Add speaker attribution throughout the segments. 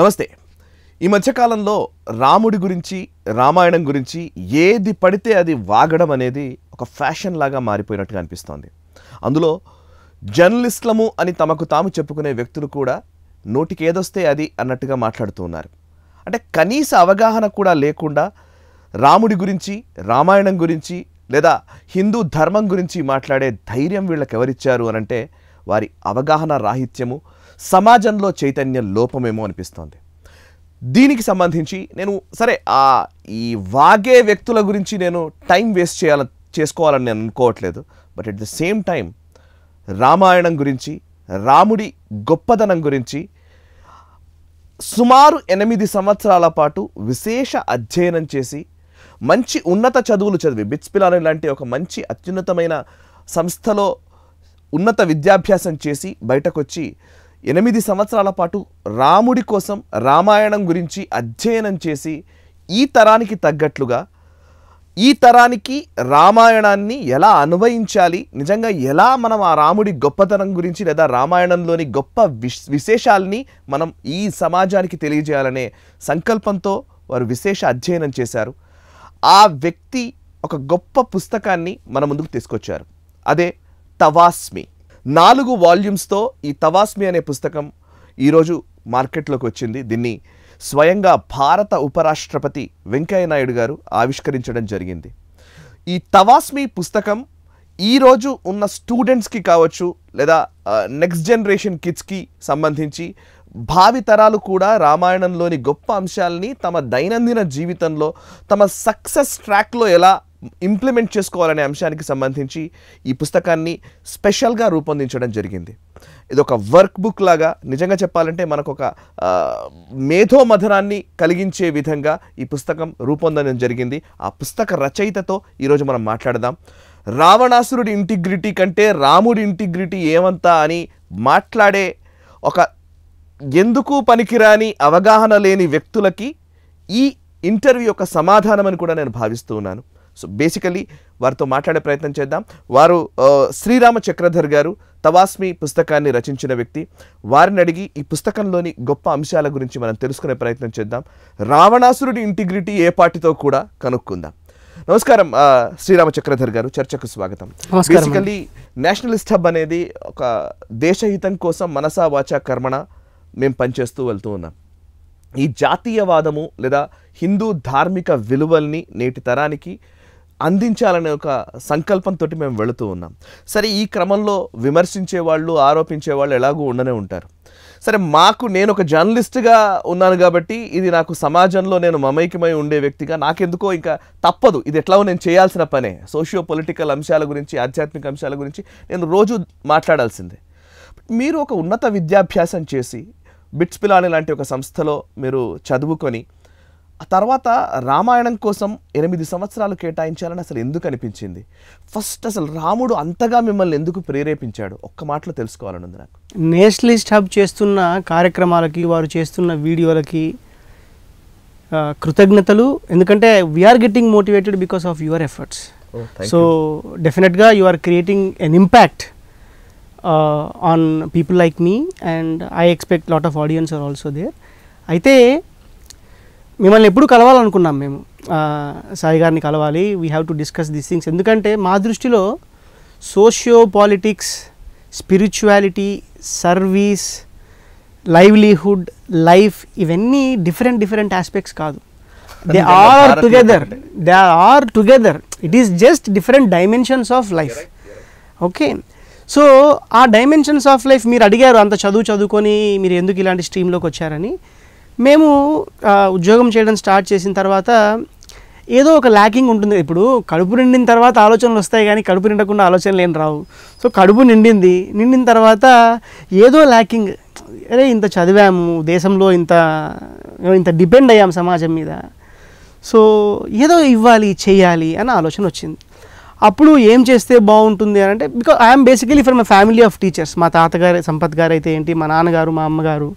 Speaker 1: నమస్తే ఈ మధ్యకాలంలో రాముడి గురించి రామాయణం గురించి ఏది పడితే అది వాగడం అనేది ఒక ఫ్యాషన్ లాగా మారిపోయినట్టుగా అనిపిస్తోంది అందులో జర్నలిస్టులము అని తమకు తాము చెప్పుకునే వ్యక్తులు కూడా నోటికి ఏదొస్తే అది అన్నట్టుగా మాట్లాడుతూ ఉన్నారు అంటే కనీస అవగాహన కూడా లేకుండా రాముడి గురించి రామాయణం గురించి లేదా హిందూ ధర్మం గురించి మాట్లాడే ధైర్యం వీళ్ళకి ఎవరిచ్చారు అనంటే వారి అవగాహన రాహిత్యము సమాజంలో చైతన్య లోపమేమో అనిపిస్తోంది దీనికి సంబంధించి నేను సరే ఆ ఈ వాగే వ్యక్తుల గురించి నేను టైం వేస్ట్ చేయాల చేసుకోవాలని నేను అనుకోవట్లేదు but at the same time Ramayanam గురించి రాముడి గొప్పదనం గురించి సుమారు ఎనిమిది సంవత్సరాల పాటు విశేష అధ్యయనం చేసి మంచి ఉన్నత చదువులు చదివి బిట్స్ పిలాని లాంటి ఒక మంచి అత్యున్నతమైన సంస్థలో ఉన్నత విద్యాభ్యాసం చేసి బయటకొచ్చి ఎనిమిది సంవత్సరాల పాటు రాముడి కోసం రామాయణం గురించి అధ్యయనం చేసి ఈ తరానికి తగ్గట్లుగా ఈ తరానికి రామాయణాన్ని ఎలా అన్వయించాలి నిజంగా ఎలా మనం ఆ రాముడి గొప్పతనం గురించి లేదా రామాయణంలోని గొప్ప విశేషాలని మనం ఈ సమాజానికి తెలియజేయాలనే సంకల్పంతో వారు విశేష అధ్యయనం చేశారు ఆ వ్యక్తి ఒక గొప్ప పుస్తకాన్ని మన ముందుకు తీసుకొచ్చారు అదే తవాస్మి నాలుగు వాల్యూమ్స్తో ఈ తవాస్మి అనే పుస్తకం ఈరోజు మార్కెట్లోకి వచ్చింది దీన్ని స్వయంగా భారత ఉపరాష్ట్రపతి వెంకయ్య నాయుడు గారు ఆవిష్కరించడం జరిగింది ఈ తవాస్మి పుస్తకం ఈరోజు ఉన్న స్టూడెంట్స్కి కావచ్చు లేదా నెక్స్ట్ జనరేషన్ కిడ్స్కి సంబంధించి భావితరాలు కూడా రామాయణంలోని గొప్ప అంశాలని తమ దైనందిన జీవితంలో తమ సక్సెస్ ట్రాక్లో ఎలా ఇంప్లిమెంట్ చేసుకోవాలనే అంశానికి సంబంధించి ఈ పుస్తకాన్ని స్పెషల్గా రూపొందించడం జరిగింది ఇది ఒక వర్క్ బుక్ లాగా నిజంగా చెప్పాలంటే మనకు ఒక మేధో మధురాన్ని కలిగించే విధంగా ఈ పుస్తకం రూపొందడం జరిగింది ఆ పుస్తక రచయితతో ఈరోజు మనం మాట్లాడదాం రావణాసురుడి ఇంటిగ్రిటీ కంటే రాముడి ఇంటిగ్రిటీ ఏమంతా అని మాట్లాడే ఒక ఎందుకు పనికిరాని అవగాహన లేని వ్యక్తులకి ఈ ఇంటర్వ్యూ యొక్క సమాధానం అని కూడా నేను భావిస్తూ ఉన్నాను సో బేసికలీ వారితో మాట్లాడే ప్రయత్నం చేద్దాం వారు శ్రీరామ చక్రధర్ గారు తవాస్మి పుస్తకాన్ని రచించిన వ్యక్తి వారిని అడిగి ఈ పుస్తకంలోని గొప్ప అంశాల గురించి మనం తెలుసుకునే ప్రయత్నం చేద్దాం రావణాసురుడి ఇంటిగ్రిటీ ఏ పాటితో కూడా కనుక్కుందాం నమస్కారం శ్రీరామ చక్రధర్ గారు చర్చకు స్వాగతం బేసికలీ నేషనలిస్ట్ హబ్ అనేది ఒక దేశహితం కోసం మనసా వాచ కర్మణ మేము పనిచేస్తూ వెళ్తూ ఉన్నాం ఈ జాతీయవాదము లేదా హిందూ ధార్మిక విలువల్ని నేటి తరానికి అందించాలనే ఒక సంకల్పంతో మేము వెళుతూ ఉన్నాం సరే ఈ క్రమంలో విమర్శించే వాళ్ళు ఆరోపించే వాళ్ళు ఎలాగూ ఉండనే ఉంటారు సరే మాకు నేను ఒక జర్నలిస్ట్గా ఉన్నాను కాబట్టి ఇది నాకు సమాజంలో నేను మమైకమై ఉండే వ్యక్తిగా నాకెందుకో ఇంకా తప్పదు ఇది ఎట్లా నేను చేయాల్సిన పనే సోషియో పొలిటికల్ అంశాల గురించి ఆధ్యాత్మిక అంశాల గురించి నేను రోజు మాట్లాడాల్సిందే మీరు ఒక ఉన్నత విద్యాభ్యాసం చేసి బిట్స్ పిలాని లాంటి ఒక సంస్థలో మీరు చదువుకొని తర్వాత రామాయణం కోసం ఎనిమిది సంవత్సరాలు కేటాయించాలని అసలు ఎందుకు అనిపించింది ఫస్ట్ అసలు రాముడు అంతగా మిమ్మల్ని ఎందుకు ప్రేరేపించాడు ఒక్క మాటలో తెలుసుకోవాలని ఉంది
Speaker 2: నాకు నేషనలిస్ట్ హబ్ చేస్తున్న కార్యక్రమాలకి వారు చేస్తున్న వీడియోలకి కృతజ్ఞతలు ఎందుకంటే we are getting motivated because of your efforts so డెఫినెట్గా you are creating an impact on people like me and I expect lot of audience are also there అయితే మిమ్మల్ని ఎప్పుడు కలవాలనుకున్నాం మేము సాయి గారిని కలవాలి we have to discuss these things ఎందుకంటే మా దృష్టిలో socio politics spirituality service livelihood life ఇవన్నీ డిఫరెంట్ డిఫరెంట్ ఆస్పెక్ట్స్ కాదు they are together they are together it is just different dimensions of life okay so ఆ డైమెన్షన్స్ ఆఫ్ లైఫ్ మీరు అడిగారు అంత చదువు చదువుకొని మీరు ఎందుకు ఇలాంటి స్ట్రీమ్లోకి వచ్చారని మేము ఉద్యోగం చేయడం స్టార్ట్ చేసిన తర్వాత ఏదో ఒక ల్యాకింగ్ ఉంటుంది ఇప్పుడు కడుపు నిండిన తర్వాత ఆలోచనలు వస్తాయి కానీ కడుపు నిండకుండా ఆలోచనలు ఏం రావు సో కడుపు నిండింది నిండిన తర్వాత ఏదో ల్యాకింగ్ అరే ఇంత చదివాము దేశంలో ఇంత ఇంత డిపెండ్ అయ్యాము సమాజం మీద సో ఏదో ఇవ్వాలి చేయాలి అని ఆలోచన వచ్చింది అప్పుడు ఏం చేస్తే బాగుంటుంది అని అంటే because I'm basically for my family of teachers మా తాతగారు సంపత్ గారు అయితే ఏంటి మా నాన్నగారు మా అమ్మగారు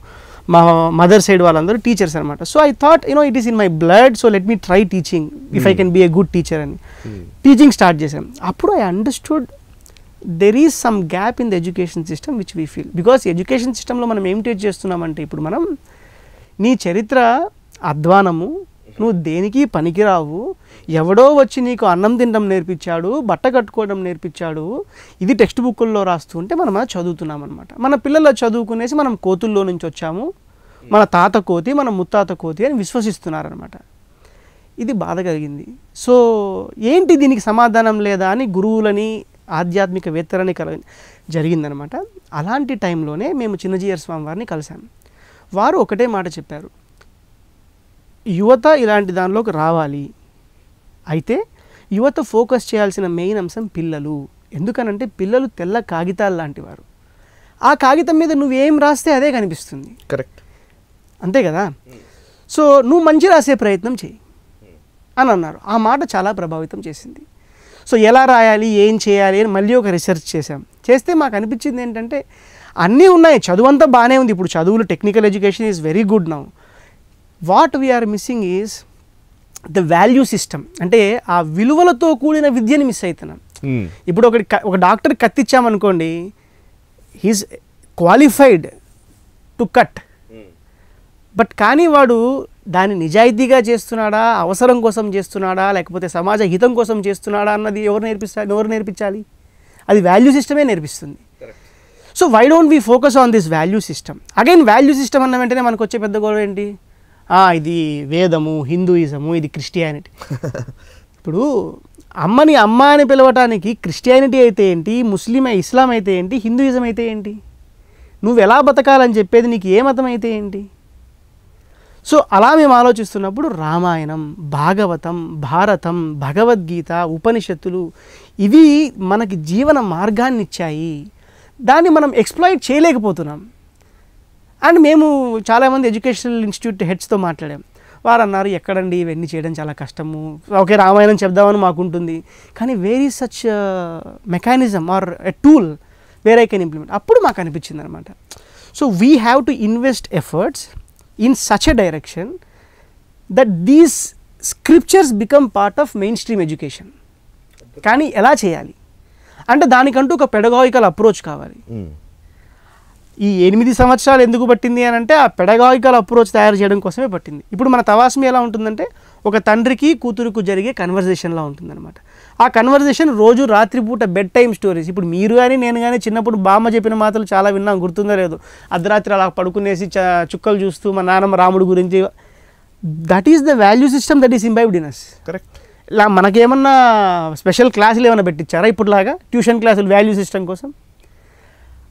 Speaker 2: మా మదర్ సైడ్ వాళ్ళందరూ టీచర్స్ అనమాట so I thought you know it is in my blood so let me try teaching if I can be a good teacher అని టీచింగ్ hmm. స్టార్ట్ చేశాం అప్పుడు I understood there is some gap in the education system which we feel because education సిస్టంలో మనం ఏం teach చేస్తున్నామంటే ఇప్పుడు మనం నీ చరిత్ర అధ్వానము నువ్వు దేనికి పనికిరావు ఎవడో వచ్చి నీకు అన్నం తినడం నేర్పించాడు బట్ట కట్టుకోవడం నేర్పించాడు ఇది టెక్స్ట్ బుక్కుల్లో రాస్తుంటే మనం చదువుతున్నాం అనమాట మన పిల్లలు చదువుకునేసి మనం కోతుల్లో నుంచి వచ్చాము మన తాత కోతి మన ముత్తాత కోతి అని విశ్వసిస్తున్నారనమాట ఇది బాధ కలిగింది సో ఏంటి దీనికి సమాధానం లేదా అని గురువులని ఆధ్యాత్మికవేత్తలని కల జరిగిందనమాట అలాంటి టైంలోనే మేము చిన్నజీయర్ స్వామి వారిని కలిశాం వారు ఒకటే మాట చెప్పారు యువత ఇలాంటి దానిలోకి రావాలి అయితే యువత ఫోకస్ చేయాల్సిన మెయిన్ అంశం పిల్లలు ఎందుకనంటే పిల్లలు తెల్ల కాగితాలు లాంటి వారు ఆ కాగితం మీద నువ్వేం రాస్తే అదే కనిపిస్తుంది కరెక్ట్ అంతే కదా సో నువ్వు మంచి రాసే ప్రయత్నం చేయి అని అన్నారు ఆ మాట చాలా ప్రభావితం చేసింది సో ఎలా రాయాలి ఏం చేయాలి అని మళ్ళీ ఒక రీసెర్చ్ చేశాం చేస్తే మాకు అనిపించింది ఏంటంటే అన్నీ ఉన్నాయి చదువు అంతా బాగానే ఉంది ఇప్పుడు చదువులు technical education is very good now what we are missing is the value system అంటే ఆ విలువలతో కూడిన విద్యని మిస్ అవుతున్నాం hmm. ఇప్పుడు ఒకటి ఒక డాక్టర్ కత్తిచ్చామనుకోండి he's qualified to cut but కానీ వాడు దాన్ని నిజాయితీగా చేస్తున్నాడా అవసరం కోసం చేస్తున్నాడా లేకపోతే సమాజ హితం కోసం చేస్తున్నాడా అన్నది ఎవరు నేర్పిస్తారు ఎవరు నేర్పించాలి అది వాల్యూ సిస్టమే నేర్పిస్తుంది so why don't we focus on this value system again value system అన్న వెంటనే మనకు వచ్చే పెద్ద గొడవ ఏంటి ఇది వేదము హిందూయిజము ఇది క్రిస్టియానిటీ ఇప్పుడు అమ్మని అమ్మ అని పిలవటానికి క్రిస్టియానిటీ అయితే ఏంటి ముస్లిం ఇస్లాం అయితే ఏంటి హిందూయిజం అయితే ఏంటి నువ్వు ఎలా బతకాలని చెప్పేది నీకు ఏ మతం అయితే ఏంటి సో అలా మేము ఆలోచిస్తున్నప్పుడు రామాయణం భాగవతం భారతం భగవద్గీత ఉపనిషత్తులు ఇవి మనకి జీవన మార్గాన్ని ఇచ్చాయి దాన్ని మనం ఎక్స్ప్లాయిట్ చేయలేకపోతున్నాం అండ్ మేము చాలామంది ఎడ్యుకేషనల్ ఇన్స్టిట్యూట్ హెడ్స్తో మాట్లాడాం వారు అన్నారు ఎక్కడండి ఇవన్నీ చేయడం చాలా కష్టము ఓకే రామాయణం చెప్దామని మాకుంటుంది కానీ very such mechanism or a tool వేరే కెన్ ఇంప్లిమెంట్ అప్పుడు మాకు అనిపించింది అనమాట so we have to invest efforts in such a direction that these scriptures become part of mainstream education కానీ ఎలా చేయాలి అంటే దానికంటూ ఒక పెడగాయికల్ అప్రోచ్ కావాలి hmm. ఈ ఎనిమిది సంవత్సరాలు ఎందుకు పట్టింది అని అంటే ఆ పెడగాయికల్ అప్రోచ్ తయారు చేయడం కోసమే పట్టింది ఇప్పుడు మన తవాస్మి ఎలా ఉంటుందంటే ఒక తండ్రికి కూతురుకు జరిగే కన్వర్జేషన్లా ఉంటుందన్నమాట ఆ కన్వర్జేషన్ రోజు రాత్రిపూట బెడ్ టైమ్ స్టోరీస్ ఇప్పుడు మీరు కానీ నేను కానీ చిన్నప్పుడు బామ్మ చెప్పిన మాటలు చాలా విన్నాం గుర్తుందో లేదు అర్ధరాత్రి అలా పడుకునేసి చుక్కలు చూస్తూ మా నాన్నమ్మ రాముడు గురించి that is the value system that is imbibed in correct ఇలా మనకేమన్నా స్పెషల్ క్లాసులు ఏమైనా పెట్టించారా ఇప్పుడులాగా ట్యూషన్ క్లాసులు వాల్యూ సిస్టమ్ కోసం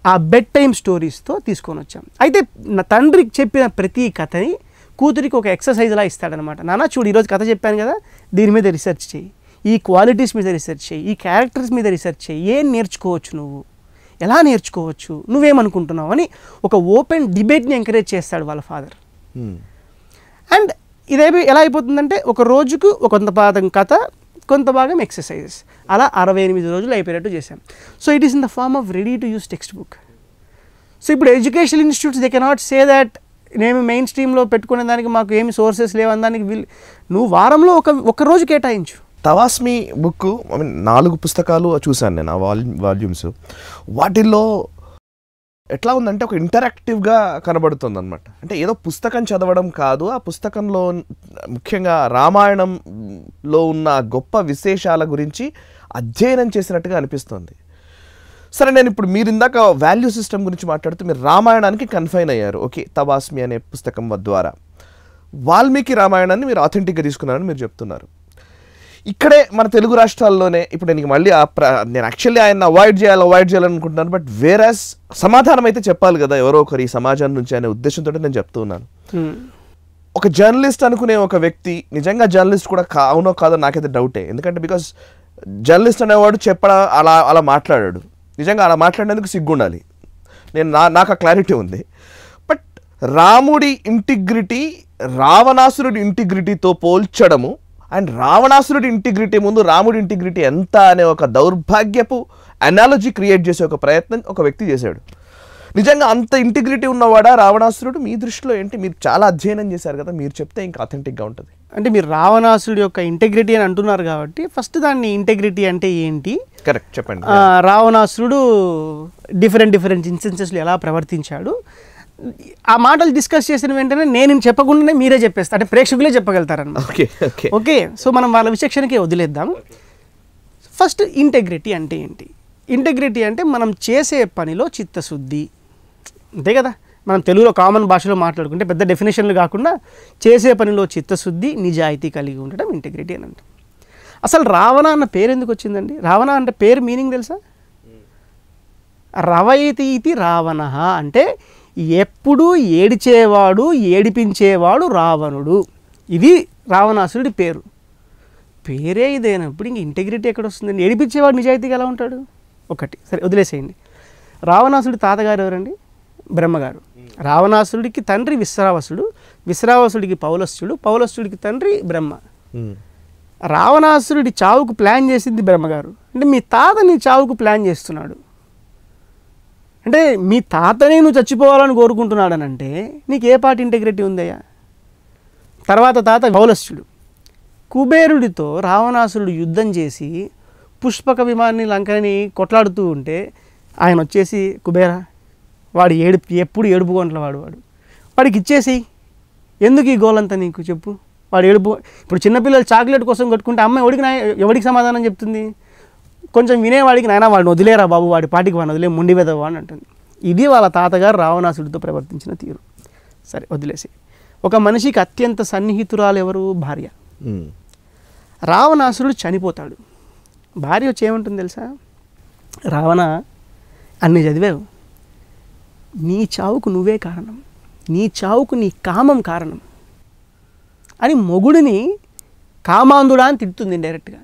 Speaker 2: ఆ బెడ్ టైమ్ స్టోరీస్తో తీసుకొని వచ్చాం అయితే నా తండ్రికి చెప్పిన ప్రతి కథని కూతురికి ఒక ఎక్సర్సైజ్లా ఇస్తాడనమాట నాన్న చూడు ఈరోజు కథ చెప్పాను కదా దీని మీద రీసెర్చ్ చేయి ఈ క్వాలిటీస్ మీద రీసెర్చ్ చేయి ఈ క్యారెక్టర్స్ మీద రీసెర్చ్ చేయి ఏం నేర్చుకోవచ్చు నువ్వు ఎలా నేర్చుకోవచ్చు నువ్వేమనుకుంటున్నావు అని ఒక ఓపెన్ డిబేట్ని ఎంకరేజ్ చేస్తాడు వాళ్ళ ఫాదర్ అండ్ ఇదే ఎలా అయిపోతుందంటే ఒక రోజుకు ఒక కొంత పాదం కథ కొంత భాగం ఎక్సర్సైజెస్ అలా అరవై ఎనిమిది రోజులు అయిపోయేటట్టు చేశాం so it is in the form of ready to use textbook సో ఇప్పుడు educational institutes they cannot say that నేను మెయిన్ స్ట్రీమ్లో పెట్టుకునే దానికి మాకు ఏమి సోర్సెస్ దానికి వీల్ నువ్వు వారంలో ఒక ఒక రోజు కేటాయించు తవాస్మి
Speaker 1: బుక్ ఐ మీన్ నాలుగు పుస్తకాలు చూశాను నేను ఆ వాల్యూమ్స్ వాటిల్లో ఎట్లా ఉందంటే ఒక ఇంటరాక్టివ్గా కనబడుతుంది అనమాట అంటే ఏదో పుస్తకం చదవడం కాదు ఆ పుస్తకంలో ముఖ్యంగా రామాయణంలో ఉన్న గొప్ప విశేషాల గురించి అధ్యయనం చేసినట్టుగా అనిపిస్తుంది సరే నేను ఇప్పుడు మీరు ఇందాక వాల్యూ సిస్టమ్ గురించి మాట్లాడుతూ మీరు రామాయణానికి కన్ఫైన్ అయ్యారు ఓకే తబాస్మి అనే పుస్తకం ద్వారా వాల్మీకి రామాయణాన్ని మీరు ఆథెంటిక్గా తీసుకున్నారని మీరు చెప్తున్నారు ఇక్కడే మన తెలుగు రాష్ట్రాల్లోనే ఇప్పుడు నేను మళ్ళీ నేను యాక్చువల్లీ ఆయన అవాయిడ్ చేయాలి అవాయిడ్ చేయాలనుకుంటున్నాను బట్ వేరే సమాధానం అయితే చెప్పాలి కదా ఎవరో ఒకరు ఈ సమాజం నుంచి అనే ఉద్దేశంతో నేను చెప్తున్నాను ఒక జర్నలిస్ట్ అనుకునే ఒక వ్యక్తి నిజంగా జర్నలిస్ట్ కూడా అవునో కాదో నాకైతే డౌటే ఎందుకంటే బికాస్ జర్నలిస్ట్ అనేవాడు చెప్పడం అలా అలా మాట్లాడాడు నిజంగా అలా సిగ్గు సిగ్గుండాలి నేను నా నాకు ఆ క్లారిటీ ఉంది బట్ రాముడి ఇంటిగ్రిటీ రావణాసురుడి ఇంటిగ్రిటీతో పోల్చడము అండ్ రావణాసురుడి ఇంటిగ్రిటీ ముందు రాముడి ఇంటిగ్రిటీ ఎంత అనే ఒక దౌర్భాగ్యపు అనాలజీ క్రియేట్ చేసే ఒక ప్రయత్నం ఒక వ్యక్తి చేశాడు నిజంగా అంత ఇంటిగ్రిటీ ఉన్నవాడా రావణాసురుడు మీ దృష్టిలో ఏంటి మీరు చాలా అధ్యయనం చేశారు కదా మీరు చెప్తే ఇంకా అథెంటిక్గా ఉంటుంది
Speaker 2: అంటే మీరు రావణాసురుడు యొక్క ఇంటిగ్రిటీ అని అంటున్నారు కాబట్టి ఫస్ట్ దాన్ని ఇంటిగ్రిటీ అంటే ఏంటి కరెక్ట్ చెప్పండి రావణాసురుడు డిఫరెంట్ డిఫరెంట్ ఇన్సెన్సెస్లో ఎలా ప్రవర్తించాడు ఆ మాటలు డిస్కస్ చేసిన వెంటనే నేను చెప్పకుండానే మీరే చెప్పేస్తా అంటే ప్రేక్షకులే చెప్పగలుగుతారనమాట ఓకే ఓకే ఓకే సో మనం వాళ్ళ విచక్షణకే వదిలేద్దాం ఫస్ట్ ఇంటెగ్రిటీ అంటే ఏంటి ఇంటెగ్రిటీ అంటే మనం చేసే పనిలో చిత్తశుద్ధి అంతే కదా మనం తెలుగులో కామన్ భాషలో మాట్లాడుకుంటే పెద్ద డెఫినేషన్లు కాకుండా చేసే పనిలో చిత్తశుద్ధి నిజాయితీ కలిగి ఉండడం ఇంటెగ్రిటీ అని అసలు రావణ అన్న పేరు ఎందుకు వచ్చిందండి రావణ అంటే పేరు మీనింగ్ తెలుసా రవయితీతి రావణ అంటే ఎప్పుడూ ఏడిచేవాడు ఏడిపించేవాడు రావణుడు ఇది రావణాసురుడి పేరు పేరే ఇదైనప్పుడు ఇంక ఇంటెగ్రిటీ ఎక్కడ వస్తుందండి ఏడిపించేవాడు నిజాయితీగా ఎలా ఉంటాడు ఒకటి సరే వదిలేసేయండి రావణాసుడి తాతగారు ఎవరండి బ్రహ్మగారు రావణాసురుడికి తండ్రి విశ్రావసుడు విశ్రావసుడికి పౌలస్తుడు పౌలస్తుడికి తండ్రి బ్రహ్మ రావణాసురుడి చావుకు ప్లాన్ చేసింది బ్రహ్మగారు అంటే మీ తాత నీ చావుకు ప్లాన్ చేస్తున్నాడు అంటే మీ తాతని నువ్వు చచ్చిపోవాలని కోరుకుంటున్నాడనంటే నీకు ఏ పాటి ఇంటిగ్రిటీ ఉందయ్యా తర్వాత తాత బౌలస్యుడు కుబేరుడితో రావణాసురుడు యుద్ధం చేసి పుష్పక విమాన్ని లంకని కొట్లాడుతూ ఉంటే ఆయన వచ్చేసి కుబేర వాడు ఏడుపు ఎప్పుడు ఏడుపు గంటల వాడు వాడు వాడికి ఇచ్చేసి ఎందుకు ఈ గోలంతా నీకు చెప్పు వాడు ఏడుపు ఇప్పుడు చిన్నపిల్లలు చాక్లెట్ కోసం కట్టుకుంటే అమ్మాయి ఎవడికి ఎవడికి సమాధానం చెప్తుంది కొంచెం వినేవాడికి నాయన వాడిని వదిలేరా బాబు వాడి పాటికి వాడిని వదిలే ముండి వెదవా అని అంటుంది ఇది వాళ్ళ తాతగారు రావణాసుడితో ప్రవర్తించిన తీరు సరే వదిలేసి ఒక మనిషికి అత్యంత సన్నిహితురాలు ఎవరు భార్య రావణాసురుడు చనిపోతాడు భార్య వచ్చి ఏముంటుంది తెలుసా రావణ అన్నీ చదివావు నీ చావుకు నువ్వే కారణం నీ చావుకు నీ కామం కారణం అని మొగుడిని కామాంధుడా అని తిడుతుంది డైరెక్ట్గా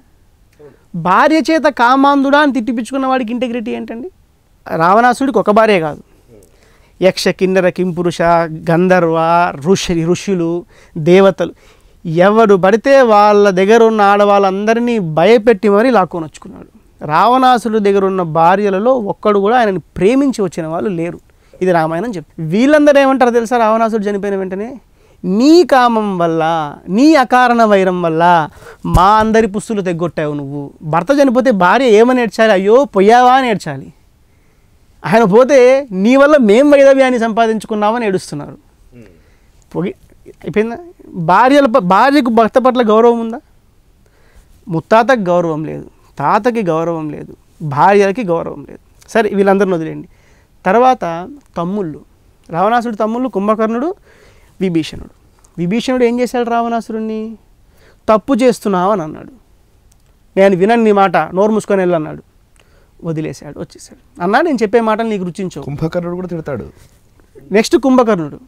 Speaker 2: భార్య చేత కామాంధుడా అని తిట్టిపించుకున్న వాడికి ఇంటగ్రిటీ ఏంటండి రావణాసుడికి ఒక భార్య కాదు యక్ష కిన్నెర కింపురుష గంధర్వ ఋషి ఋషులు దేవతలు ఎవరు పడితే వాళ్ళ దగ్గర ఉన్న ఆడవాళ్ళందరినీ భయపెట్టి మరీ లాక్కొని వచ్చుకున్నాడు రావణాసుడి దగ్గర ఉన్న భార్యలలో ఒక్కడు కూడా ఆయనని ప్రేమించి వచ్చిన వాళ్ళు లేరు ఇది రామాయణం చెప్పి వీళ్ళందరూ ఏమంటారు తెలుసా రావణాసుడు చనిపోయిన వెంటనే నీ కామం వల్ల నీ అకారణ వైరం వల్ల మా అందరి పుస్తులు తెగ్గొట్టావు నువ్వు భర్త చనిపోతే భార్య ఏమని ఏడ్చాలి అయ్యో పొయ్యావా అని ఏడ్చాలి ఆయన పోతే నీ వల్ల మేం వైదవ్యాన్ని సంపాదించుకున్నామని ఏడుస్తున్నారు పొగి అయిపోయిందా భార్యల భార్యకు భర్త పట్ల గౌరవం ఉందా ముత్తాతకు గౌరవం లేదు తాతకి గౌరవం లేదు భార్యలకి గౌరవం లేదు సరే వీళ్ళందరిని వదిలేయండి తర్వాత తమ్ముళ్ళు రావణాసుడు తమ్ముళ్ళు కుంభకర్ణుడు విభీషణుడు విభీషణుడు ఏం చేశాడు రావణాసురుణ్ణి తప్పు చేస్తున్నావని అన్నాడు నేను వినని నీ మాట నోరు మూసుకొని వెళ్ళన్నాడు వదిలేశాడు వచ్చేసాడు అన్నా నేను చెప్పే మాటలు నీకు రుచించు కుంభకర్ణుడు కూడా తిడతాడు నెక్స్ట్ కుంభకర్ణుడు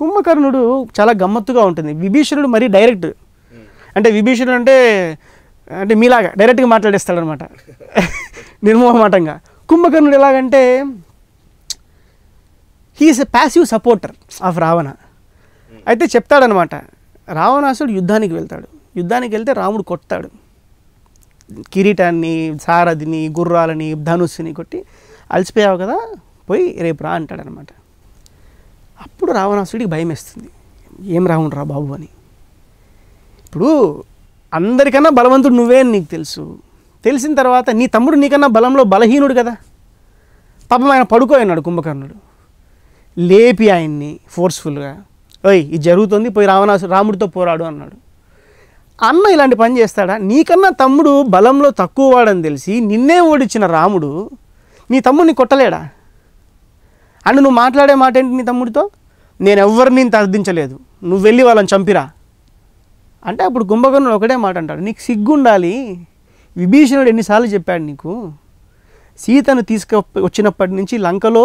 Speaker 2: కుంభకర్ణుడు చాలా గమ్మత్తుగా ఉంటుంది విభీషణుడు మరీ డైరెక్ట్ అంటే విభీషణుడు అంటే అంటే మీలాగా డైరెక్ట్గా మాట్లాడేస్తాడనమాట నిర్మోహమాటంగా కుంభకర్ణుడు ఎలాగంటే he is a passive supporter of Ravana అయితే చెప్తాడనమాట రావణాసుడు యుద్ధానికి వెళ్తాడు యుద్ధానికి వెళ్తే రాముడు కొట్టాడు కిరీటాన్ని సారథిని గుర్రాలని ధనుస్సుని కొట్టి అలసిపోయావు కదా పోయి రేపు రా అంటాడనమాట అప్పుడు రావణాసుడికి భయం వేస్తుంది ఏం రావుడు రా బాబు అని ఇప్పుడు అందరికన్నా బలవంతుడు నువ్వే అని నీకు తెలుసు తెలిసిన తర్వాత నీ తమ్ముడు నీకన్నా బలంలో బలహీనుడు కదా పాపం ఆయన పడుకోయన్నాడు కుంభకర్ణుడు లేపి ఆయన్ని ఫోర్స్ఫుల్గా ఓయ్ ఇది జరుగుతుంది పోయి రావణాసు రాముడితో పోరాడు అన్నాడు అన్న ఇలాంటి పని చేస్తాడా నీకన్నా తమ్ముడు బలంలో తక్కువ వాడని తెలిసి నిన్నే ఓడించిన రాముడు నీ తమ్ముడిని కొట్టలేడా అండ్ నువ్వు మాట్లాడే మాట ఏంటి నీ తమ్ముడితో నేను ఎవరిని తగ్గించలేదు నువ్వు వెళ్ళి వాళ్ళని చంపిరా అంటే అప్పుడు కుంభకర్ణుడు ఒకటే మాట అంటాడు నీకు సిగ్గుండాలి విభీషణుడు ఎన్నిసార్లు చెప్పాడు నీకు సీతను తీసుకు వచ్చినప్పటి నుంచి లంకలో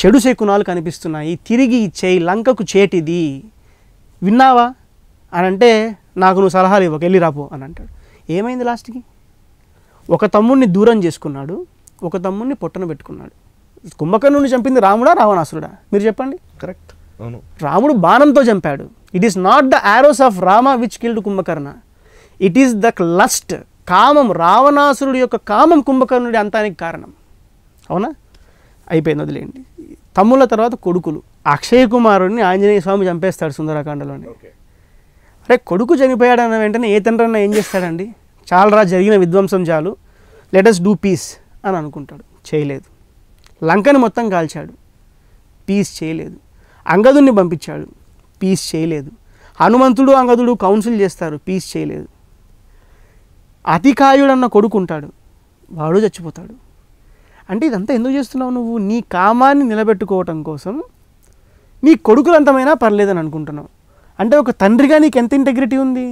Speaker 2: చెడు శకునాలు కనిపిస్తున్నాయి తిరిగి చేయి లంకకు చేటిది విన్నావా అని అంటే నాకు నువ్వు సలహాలు ఇవ్వకు వెళ్ళి రాపో అని అంటాడు ఏమైంది లాస్ట్కి ఒక తమ్ముడిని దూరం చేసుకున్నాడు ఒక తమ్ముడిని పొట్టన పెట్టుకున్నాడు కుంభకర్ణుని చంపింది రాముడా రావణాసురుడా మీరు చెప్పండి కరెక్ట్ అవును రాముడు బాణంతో చంపాడు it is not the arrows of Rama which killed Kumbhakarna it is the lust కామం రావణాసురుడి యొక్క కామం కుంభకర్ణుడి అంతానికి కారణం అవునా అయిపోయింది వదిలేయండి తమ్ముళ్ళ తర్వాత కొడుకులు అక్షయ్ కుమారుడిని ఆంజనేయ స్వామి చంపేస్తాడు సుందరకాండలోని అరే కొడుకు చనిపోయాడన్న వెంటనే ఏ తండ్రన్నా ఏం చేస్తాడండి చాలరా జరిగిన విధ్వంసం చాలు లెటస్ డూ పీస్ అని అనుకుంటాడు చేయలేదు లంకని మొత్తం కాల్చాడు పీస్ చేయలేదు అంగదుని పంపించాడు పీస్ చేయలేదు హనుమంతుడు అంగదుడు కౌన్సిల్ చేస్తారు పీస్ చేయలేదు అతికాయుడన్న కొడుకు ఉంటాడు వాడు చచ్చిపోతాడు అంటే ఇదంతా ఎందుకు చేస్తున్నావు నువ్వు నీ కామాన్ని నిలబెట్టుకోవటం కోసం నీ కొడుకులంతమైనా పర్లేదని అనుకుంటున్నావు అంటే ఒక తండ్రిగా నీకు ఎంత ఇంటగ్రిటీ ఉంది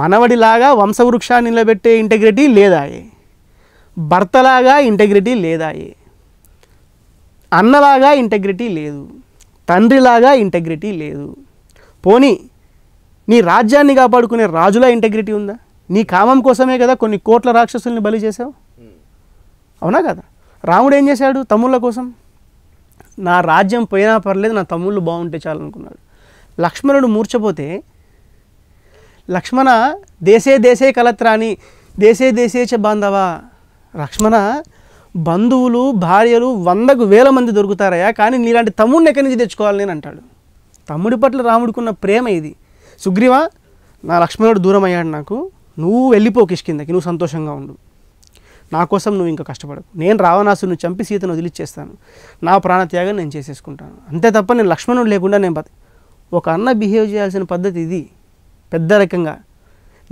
Speaker 2: మనవడిలాగా వంశవృక్షాన్ని నిలబెట్టే ఇంటగ్రిటీ లేదాయే భర్తలాగా ఇంటగ్రిటీ లేదాయే అన్నలాగా ఇంటగ్రిటీ లేదు తండ్రిలాగా ఇంటగ్రిటీ లేదు పోనీ నీ రాజ్యాన్ని కాపాడుకునే రాజులా ఇంటగ్రిటీ ఉందా నీ కామం కోసమే కదా కొన్ని కోట్ల రాక్షసుల్ని బలి చేసావు అవునా కదా రాముడు ఏం చేశాడు తమ్ముళ్ళ కోసం నా రాజ్యం పోయినా పర్లేదు నా తమ్ముళ్ళు బాగుంటే చాలనుకున్నాడు లక్ష్మణుడు మూర్చపోతే లక్ష్మణ దేశే దేశే కలత్రాని దేశే దేశే చె బాంధవ లక్ష్మణ బంధువులు భార్యలు వందకు వేల మంది దొరుకుతారయ్యా కానీ నీలాంటి తమ్ముడిని ఎక్కడి నుంచి తెచ్చుకోవాలి నేను అంటాడు తమ్ముడి పట్ల రాముడికున్న ప్రేమ ఇది సుగ్రీవ నా లక్ష్మణుడు దూరం అయ్యాడు నాకు నువ్వు వెళ్ళిపో కిష్కిందకి నువ్వు సంతోషంగా ఉండు నా కోసం నువ్వు ఇంకా కష్టపడకు నేను రావణాసును చంపి సీతను వదిలిచ్చేస్తాను నా ప్రాణ త్యాగం నేను చేసేసుకుంటాను అంతే తప్ప నేను లక్ష్మణుడు లేకుండా నేను బతి ఒక అన్న బిహేవ్ చేయాల్సిన పద్ధతి ఇది పెద్ద రకంగా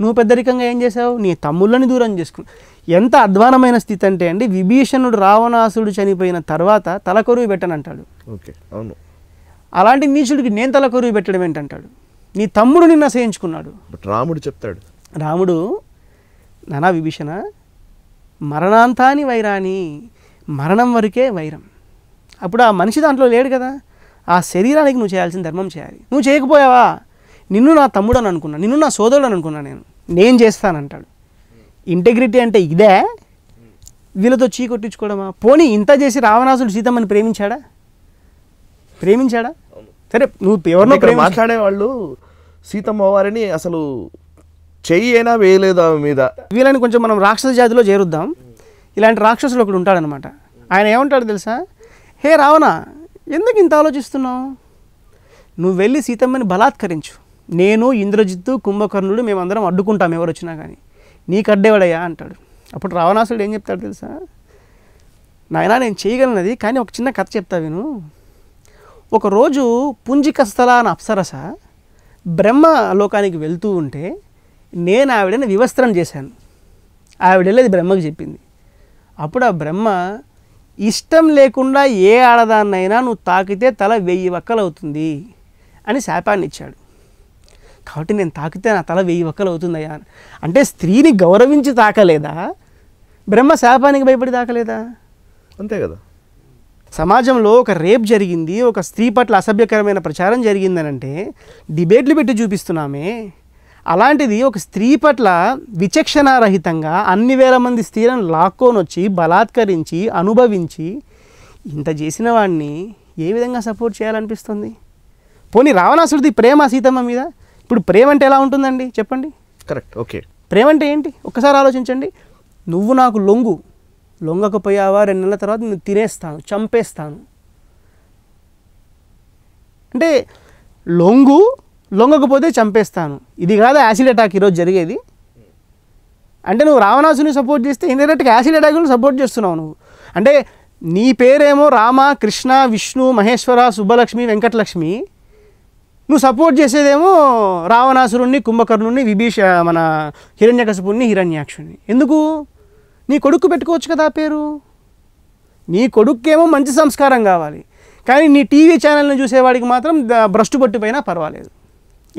Speaker 2: నువ్వు పెద్దరికంగా ఏం చేసావు నీ తమ్ముళ్ళని దూరం చేసుకుని ఎంత అధ్వానమైన స్థితి అంటే అండి విభీషణుడు రావణాసుడు చనిపోయిన తర్వాత తలకొరువు పెట్టనంటాడు ఓకే అవును అలాంటి నీచుడికి నేను తలకొరువు పెట్టడం ఏంటంటాడు నీ తమ్ముడు నిన్న సేయించుకున్నాడు
Speaker 1: రాముడు చెప్తాడు
Speaker 2: రాముడు నానా విభీషణ మరణాంతాని వైరాని మరణం వరకే వైరం అప్పుడు ఆ మనిషి దాంట్లో లేడు కదా ఆ శరీరానికి నువ్వు చేయాల్సిన ధర్మం చేయాలి నువ్వు చేయకపోయావా నిన్ను నా తమ్ముడు అని అనుకున్నా నిన్ను నా సోదరుడు అని అనుకున్నా నేను నేను చేస్తానంటాడు ఇంటెగ్రిటీ అంటే ఇదే వీళ్ళతో చీ కొట్టించుకోవడమా పోనీ ఇంత చేసి రావణాసుడు సీతమ్మని ప్రేమించాడా ప్రేమించాడా సరే నువ్వు ఎవరినో మాట్లాడే వాళ్ళు సీతమ్మ వారిని అసలు చెయ్యి అయినా వేయలేదు ఆమె మీద వీళ్ళని కొంచెం మనం రాక్షస జాతిలో చేరుద్దాం ఇలాంటి రాక్షసులు ఒకడు ఉంటాడనమాట ఆయన ఏమంటాడు తెలుసా హే రావణ ఎందుకు ఇంత ఆలోచిస్తున్నావు నువ్వు వెళ్ళి సీతమ్మని బలాత్కరించు నేను ఇంద్రజిత్తు కుంభకర్ణుడు మేమందరం అడ్డుకుంటాం ఎవరు వచ్చినా కానీ నీకు అడ్డేవాడయ్యా అంటాడు అప్పుడు రావణాసుడు ఏం చెప్తాడు తెలుసా నాయన నేను చేయగలనది కానీ ఒక చిన్న కథ చెప్తా విను ఒకరోజు పుంజికస్థల అని అప్సరస బ్రహ్మ లోకానికి వెళ్తూ ఉంటే నేను ఆవిడని వివస్త్రం చేశాను వెళ్ళేది బ్రహ్మకు చెప్పింది అప్పుడు ఆ బ్రహ్మ ఇష్టం లేకుండా ఏ ఆడదాన్నైనా నువ్వు తాకితే తల వెయ్యి వక్కలు అవుతుంది అని శాపాన్ని ఇచ్చాడు కాబట్టి నేను తాకితే నా తల వెయ్యి వక్కలు అవుతుందయ్యా అంటే స్త్రీని గౌరవించి తాకలేదా బ్రహ్మ శాపానికి భయపడి తాకలేదా అంతే కదా సమాజంలో ఒక రేప్ జరిగింది ఒక స్త్రీ పట్ల అసభ్యకరమైన ప్రచారం జరిగిందనంటే డిబేట్లు పెట్టి చూపిస్తున్నామే అలాంటిది ఒక స్త్రీ పట్ల విచక్షణారహితంగా అన్ని వేల మంది స్త్రీలను లాక్కొని వచ్చి బలాత్కరించి అనుభవించి ఇంత చేసిన వాడిని ఏ విధంగా సపోర్ట్ చేయాలనిపిస్తుంది పోనీ రావణాసుడిది ప్రేమ సీతమ్మ మీద ఇప్పుడు ప్రేమ అంటే ఎలా ఉంటుందండి చెప్పండి కరెక్ట్ ఓకే ప్రేమ అంటే ఏంటి ఒక్కసారి ఆలోచించండి నువ్వు నాకు లొంగు లొంగకపోయావా రెండు నెలల తర్వాత నేను తినేస్తాను చంపేస్తాను అంటే లొంగు లొంగకపోతే చంపేస్తాను ఇది కాదు యాసిడ్ అటాక్ ఈరోజు జరిగేది అంటే నువ్వు రావణాసుని సపోర్ట్ చేస్తే ఇండైరెక్ట్గా యాసిడ్ అటాకులు సపోర్ట్ చేస్తున్నావు నువ్వు అంటే నీ పేరేమో రామ కృష్ణ విష్ణు మహేశ్వర సుబ్బలక్ష్మి వెంకటలక్ష్మి నువ్వు సపోర్ట్ చేసేదేమో రావణాసురుణ్ణి కుంభకర్ణుణ్ణి విభీష మన హిరణ్యకశపుణ్ణి హిరణ్యాక్షుణ్ణి ఎందుకు నీ కొడుకు పెట్టుకోవచ్చు కదా పేరు నీ కొడుక్కేమో మంచి సంస్కారం కావాలి కానీ నీ టీవీ ఛానల్ని చూసేవాడికి మాత్రం భ్రష్టు పట్టుపోయినా పర్వాలేదు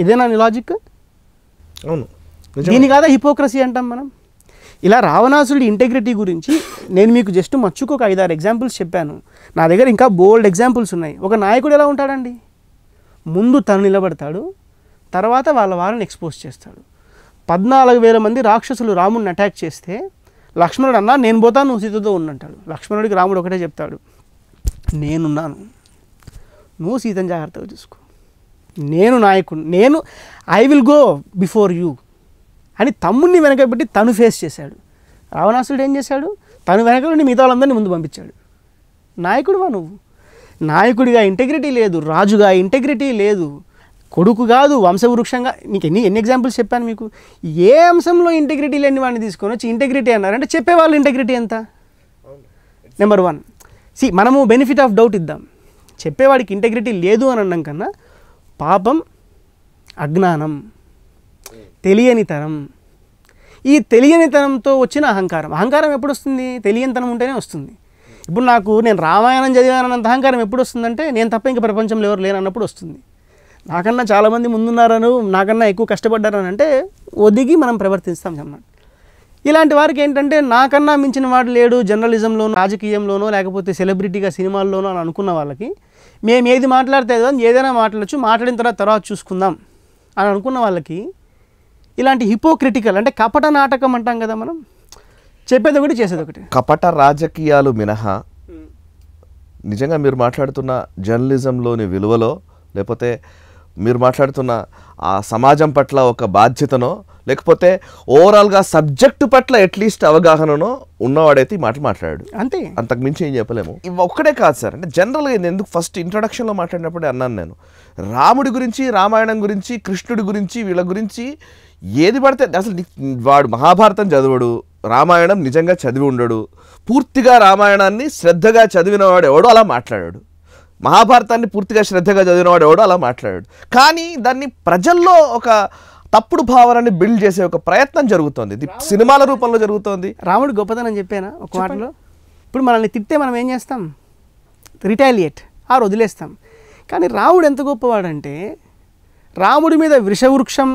Speaker 2: ఇదేనా నీ లాజిక్ అవును దీని కాదా హిపోక్రసీ అంటాం మనం ఇలా రావణాసుడి ఇంటెగ్రిటీ గురించి నేను మీకు జస్ట్ మచ్చుకు ఒక ఐదారు ఎగ్జాంపుల్స్ చెప్పాను నా దగ్గర ఇంకా బోల్డ్ ఎగ్జాంపుల్స్ ఉన్నాయి ఒక నాయకుడు ఎలా ఉంటాడండి ముందు తను నిలబడతాడు తర్వాత వాళ్ళ వారిని ఎక్స్పోజ్ చేస్తాడు పద్నాలుగు వేల మంది రాక్షసులు రాముడిని అటాక్ చేస్తే లక్ష్మణుడు అన్నా నేను పోతాను నువ్వు సీతతో ఉన్నంటాడు లక్ష్మణుడికి రాముడు ఒకటే చెప్తాడు నేనున్నాను నువ్వు సీతను జాగ్రత్తగా చూసుకో నేను నాయకుడు నేను I will go before you అని తమ్ముడిని వెనకబెట్టి తను ఫేస్ చేశాడు రావణాసుడు ఏం చేశాడు తను వెనక నుండి మిగతా వాళ్ళందరినీ ముందు పంపించాడు వా నువ్వు నాయకుడిగా ఇంటెగ్రిటీ లేదు రాజుగా ఇంటెగ్రిటీ లేదు కొడుకు కాదు వంశవృక్షంగా నీకు ఎన్ని ఎన్ని ఎగ్జాంపుల్స్ చెప్పాను మీకు ఏ అంశంలో ఇంటెగ్రిటీ లేని వాడిని తీసుకొని వచ్చి ఇంటెగ్రిటీ అన్నారంటే చెప్పేవాళ్ళు ఇంటెగ్రిటీ ఎంత నెంబర్ వన్ సి మనము బెనిఫిట్ ఆఫ్ డౌట్ ఇద్దాం చెప్పేవాడికి ఇంటెగ్రిటీ లేదు అని అన్నాం కన్నా పాపం అజ్ఞానం తెలియనితనం ఈ తెలియనితనంతో వచ్చిన అహంకారం అహంకారం ఎప్పుడు వస్తుంది తెలియనితనం ఉంటేనే వస్తుంది ఇప్పుడు నాకు నేను రామాయణం చదివానన్నంత అహంకారం ఎప్పుడు వస్తుందంటే నేను తప్ప ఇంక ప్రపంచంలో ఎవరు లేనన్నప్పుడు వస్తుంది నాకన్నా చాలామంది ముందున్నారను నాకన్నా ఎక్కువ కష్టపడ్డారని అంటే ఒదిగి మనం ప్రవర్తిస్తాం అన్నమాట ఇలాంటి వారికి ఏంటంటే నాకన్నా మించిన వాడు లేడు జర్నలిజంలోనూ రాజకీయంలోనో లేకపోతే సెలబ్రిటీగా సినిమాల్లోనో అని అనుకున్న వాళ్ళకి మేము ఏది మాట్లాడితే ఏదైనా మాట్లాడచ్చు మాట్లాడిన తర్వాత తర్వాత చూసుకుందాం అని అనుకున్న వాళ్ళకి ఇలాంటి హిపోక్రిటికల్ అంటే కపట నాటకం అంటాం కదా మనం చెప్పేది ఒకటి చేసేది ఒకటి
Speaker 1: కపట రాజకీయాలు మినహా నిజంగా మీరు మాట్లాడుతున్న జర్నలిజంలోని విలువలో లేకపోతే మీరు మాట్లాడుతున్న ఆ సమాజం పట్ల ఒక బాధ్యతనో లేకపోతే ఓవరాల్గా సబ్జెక్టు పట్ల అట్లీస్ట్ అవగాహననో ఉన్నవాడైతే ఈ మాట మాట్లాడాడు అంతే అంతకు మించి ఏం చెప్పలేము ఒక్కడే కాదు సార్ అంటే జనరల్గా ఇది ఎందుకు ఫస్ట్ ఇంట్రొడక్షన్లో మాట్లాడినప్పుడే అన్నాను నేను రాముడి గురించి రామాయణం గురించి కృష్ణుడి గురించి వీళ్ళ గురించి ఏది పడితే అసలు వాడు మహాభారతం చదవడు రామాయణం నిజంగా చదివి ఉండడు పూర్తిగా రామాయణాన్ని శ్రద్ధగా చదివినవాడు ఎవడో అలా మాట్లాడాడు మహాభారతాన్ని పూర్తిగా శ్రద్ధగా చదివినవాడు ఎవడో అలా మాట్లాడాడు కానీ దాన్ని ప్రజల్లో ఒక తప్పుడు భావనని బిల్డ్ చేసే ఒక ప్రయత్నం జరుగుతుంది ఇది సినిమాల
Speaker 2: రూపంలో జరుగుతుంది రాముడు గొప్పతనం చెప్పానా ఒక మాటలో ఇప్పుడు మనల్ని తిట్టే మనం ఏం చేస్తాం రిటాలియేట్ ఆ వదిలేస్తాం కానీ రాముడు ఎంత గొప్పవాడంటే రాముడి మీద వృషవృక్షం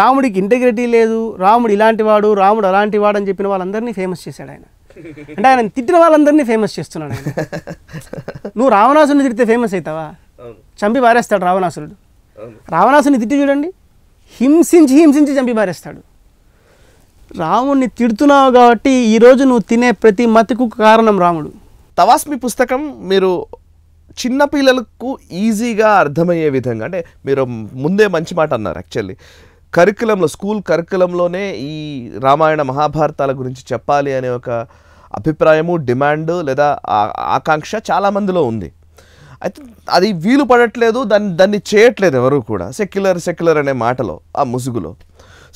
Speaker 2: రాముడికి ఇంటగ్రిటీ లేదు రాముడు ఇలాంటివాడు రాముడు అలాంటివాడు అని చెప్పిన వాళ్ళందరినీ ఫేమస్ చేశాడు ఆయన అంటే ఆయన తిట్టిన వాళ్ళందరినీ ఫేమస్ చేస్తున్నాడు ఆయన నువ్వు రావణాసుని తిడితే ఫేమస్ అవుతావా చంపి పారేస్తాడు రావణాసురుడు రావణాసుని తిట్టి చూడండి హింసించి హింసించి చంపి పారేస్తాడు రాముణ్ణి తిడుతున్నావు కాబట్టి ఈరోజు నువ్వు తినే ప్రతి మతికు కారణం రాముడు తవాస్మి పుస్తకం
Speaker 1: మీరు చిన్న పిల్లలకు ఈజీగా అర్థమయ్యే విధంగా అంటే మీరు ముందే మంచి మాట అన్నారు యాక్చువల్లీ కరికులంలో స్కూల్ కరికులంలోనే ఈ రామాయణ మహాభారతాల గురించి చెప్పాలి అనే ఒక అభిప్రాయము డిమాండ్ లేదా ఆకాంక్ష చాలామందిలో ఉంది అయితే అది వీలు పడట్లేదు దాన్ని దాన్ని చేయట్లేదు ఎవరు కూడా సెక్యులర్ సెక్యులర్ అనే మాటలో ఆ ముసుగులో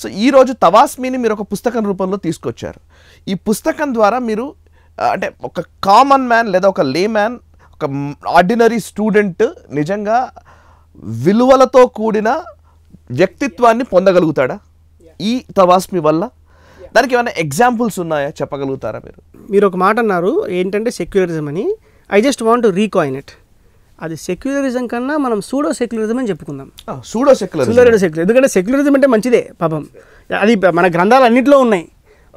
Speaker 1: సో ఈరోజు తవాస్మిని మీరు ఒక పుస్తకం రూపంలో తీసుకొచ్చారు ఈ పుస్తకం ద్వారా మీరు అంటే ఒక కామన్ మ్యాన్ లేదా ఒక లే మ్యాన్ ఒక ఆర్డినరీ స్టూడెంట్ నిజంగా విలువలతో కూడిన వ్యక్తిత్వాన్ని పొందగలుగుతాడా ఈ తవాస్మి వల్ల దానికి ఏమైనా
Speaker 2: ఎగ్జాంపుల్స్ ఉన్నాయా చెప్పగలుగుతారా మీరు మీరు ఒక మాట అన్నారు ఏంటంటే సెక్యులరిజం అని I just want recoin it అది సెక్యులరిజం కన్నా మనం సూడో సెక్యులరిజం అని చెప్పుకుందాం సూడో సెక్యులరిజం సెక్యులర్ ఎందుకంటే సెక్యులరిజం అంటే మంచిదే పాపం అది మన గ్రంథాలు అన్నింటిలో ఉన్నాయి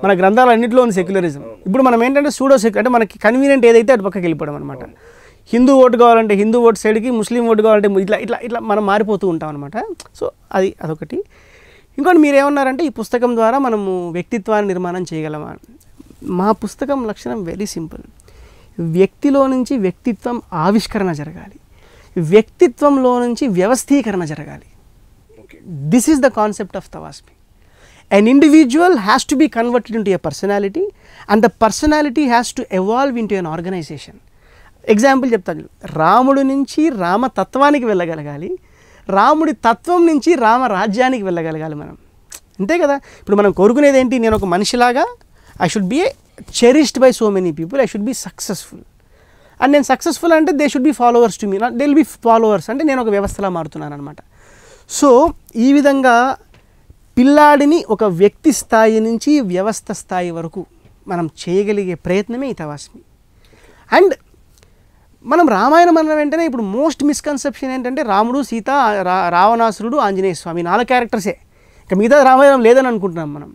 Speaker 2: మన గ్రంథాలు అన్నింటిలో ఉంది సెక్యులరిజం ఇప్పుడు మనం ఏంటంటే సూడో సెక్యులర్ అంటే మనకి కన్వీనియంట్ ఏదైతే అటు పక్కకి వెళ్ళిపోవడం అనమాట హిందూ ఓటు కావాలంటే హిందూ ఓటు సైడ్కి ముస్లిం ఓటు కావాలంటే ఇట్లా ఇట్లా ఇట్లా మనం మారిపోతూ ఉంటాం అనమాట సో అది అదొకటి ఇంకోటి మీరు ఏమన్నారంటే ఈ పుస్తకం ద్వారా మనము వ్యక్తిత్వాన్ని నిర్మాణం చేయగలమా మా పుస్తకం లక్షణం వెరీ సింపుల్ వ్యక్తిలో నుంచి వ్యక్తిత్వం ఆవిష్కరణ జరగాలి వ్యక్తిత్వంలో నుంచి వ్యవస్థీకరణ జరగాలి this is the concept of Tavasmi an individual has to be converted into a personality and the personality has to evolve into an organization example చెప్తాను రాముడు నుంచి రామ తత్వానికి వెళ్ళగలగాలి రాముడి తత్వం నుంచి రామ రాజ్యానికి వెళ్ళగలగాలి మనం అంతే కదా ఇప్పుడు మనం కోరుకునేది ఏంటి నేను ఒక మనిషిలాగా I should be a cherished by so many people I should be successful and నేను సక్సెస్ఫుల్ అంటే they should be followers to me they will be followers అంటే నేను ఒక వ్యవస్థలా మారుతున్నాను అనమాట సో ఈ విధంగా పిల్లాడిని ఒక వ్యక్తి స్థాయి నుంచి వ్యవస్థ స్థాయి వరకు మనం చేయగలిగే ప్రయత్నమే ఇతవాస్మి అండ్ మనం రామాయణం అన్న వెంటనే ఇప్పుడు మోస్ట్ మిస్కన్సెప్షన్ ఏంటంటే రాముడు సీత రా రావణాసురుడు ఆంజనేయ స్వామి నాలుగు క్యారెక్టర్సే ఇంకా మిగతా రామాయణం లేదని అనుకుంటున్నాం మనం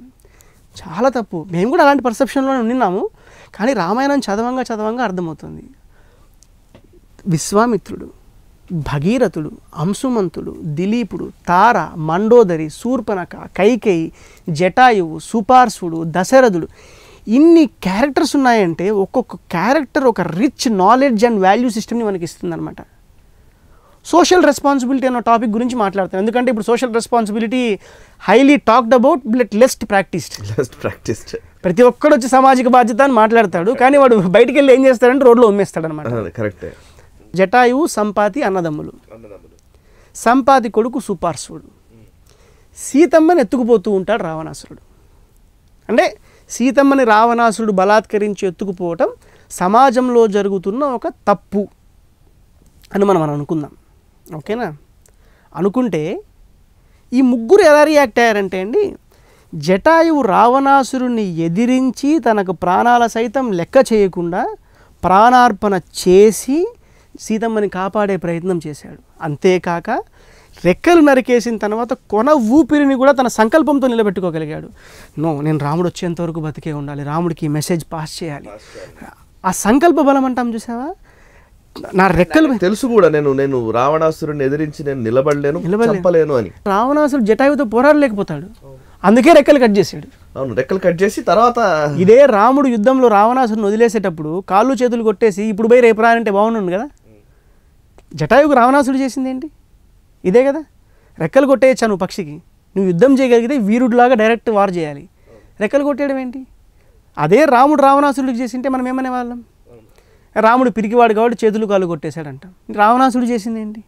Speaker 2: చాలా తప్పు మేము కూడా అలాంటి పర్సెప్షన్లోనే ఉన్నాము కానీ రామాయణం చదవంగా చదవంగా అర్థమవుతుంది విశ్వామిత్రుడు భగీరథుడు అంశుమంతుడు దిలీపుడు తార మండోదరి శూర్పనక కైకేయి జటాయువు సుపార్సుడు దశరథుడు ఇన్ని క్యారెక్టర్స్ ఉన్నాయంటే ఒక్కొక్క క్యారెక్టర్ ఒక రిచ్ నాలెడ్జ్ అండ్ వాల్యూ సిస్టమ్ని మనకి ఇస్తుందన్నమాట సోషల్ రెస్పాన్సిబిలిటీ అన్న టాపిక్ గురించి మాట్లాడతాను ఎందుకంటే ఇప్పుడు social responsibility highly talked about but least practised least practised ప్రతి ఒక్కడు వచ్చి సామాజిక బాధ్యత అని మాట్లాడతాడు కానీ వాడు బయటికి వెళ్ళి ఏం చేస్తాడంటే రోడ్లో ఉమ్మేస్తాడు అనమాట కరెక్ట్ జటాయువు సంపాతి అన్నదమ్ములు సంపాతి కొడుకు సుపార్శ్వుడు సీతమ్మని ఎత్తుకుపోతూ ఉంటాడు రావణాసురుడు అంటే సీతమ్మని రావణాసురుడు బలాత్కరించి ఎత్తుకుపోవటం సమాజంలో జరుగుతున్న ఒక తప్పు అని మనం అనుకుందాం ఓకేనా అనుకుంటే ఈ ముగ్గురు ఎలా రియాక్ట్ అయ్యారంటే అండి జటాయువు రావణాసురుని ఎదిరించి తనకు ప్రాణాల సైతం లెక్క చేయకుండా ప్రాణార్పణ చేసి సీతమ్మని కాపాడే ప్రయత్నం చేశాడు అంతేకాక రెక్కలు నరికేసిన తర్వాత కొన ఊపిరిని కూడా తన సంకల్పంతో నిలబెట్టుకోగలిగాడు నో నేను రాముడు వచ్చేంతవరకు బతికే ఉండాలి రాముడికి మెసేజ్ పాస్ చేయాలి ఆ సంకల్ప బలం అంటాం చూసావా
Speaker 1: నా రెక్కలు తెలుసు కూడా నేను నేను రావణాసురుని ఎదిరించి నేను నిలబడలేను నిలబడలేను
Speaker 2: అని రావణాసురు జటాయుతో పోరాడలేకపోతాడు అందుకే రెక్కలు కట్ చేసాడు అవును రెక్కలు కట్ చేసి తర్వాత ఇదే రాముడు యుద్ధంలో రావణాసురుని వదిలేసేటప్పుడు కాళ్ళు చేతులు కొట్టేసి ఇప్పుడు పోయి రేపు రానంటే బాగుండు కదా జటాయుకు రావణాసుడు చేసింది ఏంటి ఇదే కదా రెక్కలు కొట్టేయచ్చా నువ్వు పక్షికి నువ్వు యుద్ధం చేయగలిగితే వీరుడిలాగా డైరెక్ట్ వార్ చేయాలి రెక్కలు కొట్టేయడం ఏంటి అదే రాముడు రావణాసురుడికి చేసింటే మనం ఏమనే వాళ్ళం రాముడు పిరికివాడు కాబట్టి చేతులు కాలు కొట్టేశాడంట రావణాసుడు చేసింది ఏంటి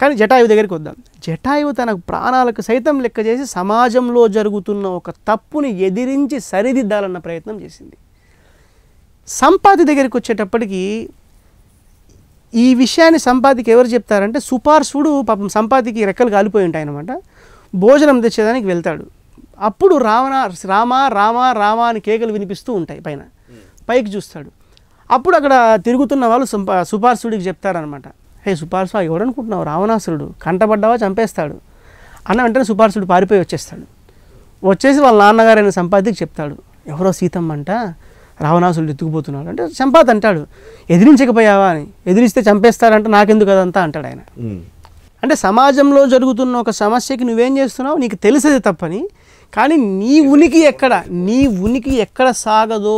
Speaker 2: కానీ జటాయువు దగ్గరికి వద్దాం జటాయువు తన ప్రాణాలకు సైతం లెక్క చేసి సమాజంలో జరుగుతున్న ఒక తప్పుని ఎదిరించి సరిదిద్దాలన్న ప్రయత్నం చేసింది సంపాతి దగ్గరికి వచ్చేటప్పటికి ఈ విషయాన్ని సంపాతికి ఎవరు చెప్తారంటే సుపార్శుడు పాపం సంపాతికి రెక్కలు కాలిపోయి ఉంటాయి అనమాట భోజనం తెచ్చేదానికి వెళ్తాడు అప్పుడు రావణ రామ రామ రామ అని కేకలు వినిపిస్తూ ఉంటాయి పైన పైకి చూస్తాడు అప్పుడు అక్కడ తిరుగుతున్న వాళ్ళు సుపార్సుడికి చెప్తారనమాట హే సుపార్సు ఆ ఎవడనుకుంటున్నావు రావణాసురుడు కంటపడ్డావా చంపేస్తాడు అన్న వెంటనే సుపార్సుడు పారిపోయి వచ్చేస్తాడు వచ్చేసి వాళ్ళ నాన్నగారైన సంపాదికి చెప్తాడు ఎవరో సీతమ్మ అంట రావణాసురుడు ఎత్తుకుపోతున్నాడు అంటే చంపాత అంటాడు ఎదిరించకపోయావా అని ఎదిరిస్తే చంపేస్తారంటే నాకెందుకు అదంతా అంటాడు ఆయన అంటే సమాజంలో జరుగుతున్న ఒక సమస్యకి నువ్వేం చేస్తున్నావు నీకు తెలిసేది తప్పని కానీ నీ ఉనికి ఎక్కడ నీ ఉనికి ఎక్కడ సాగదో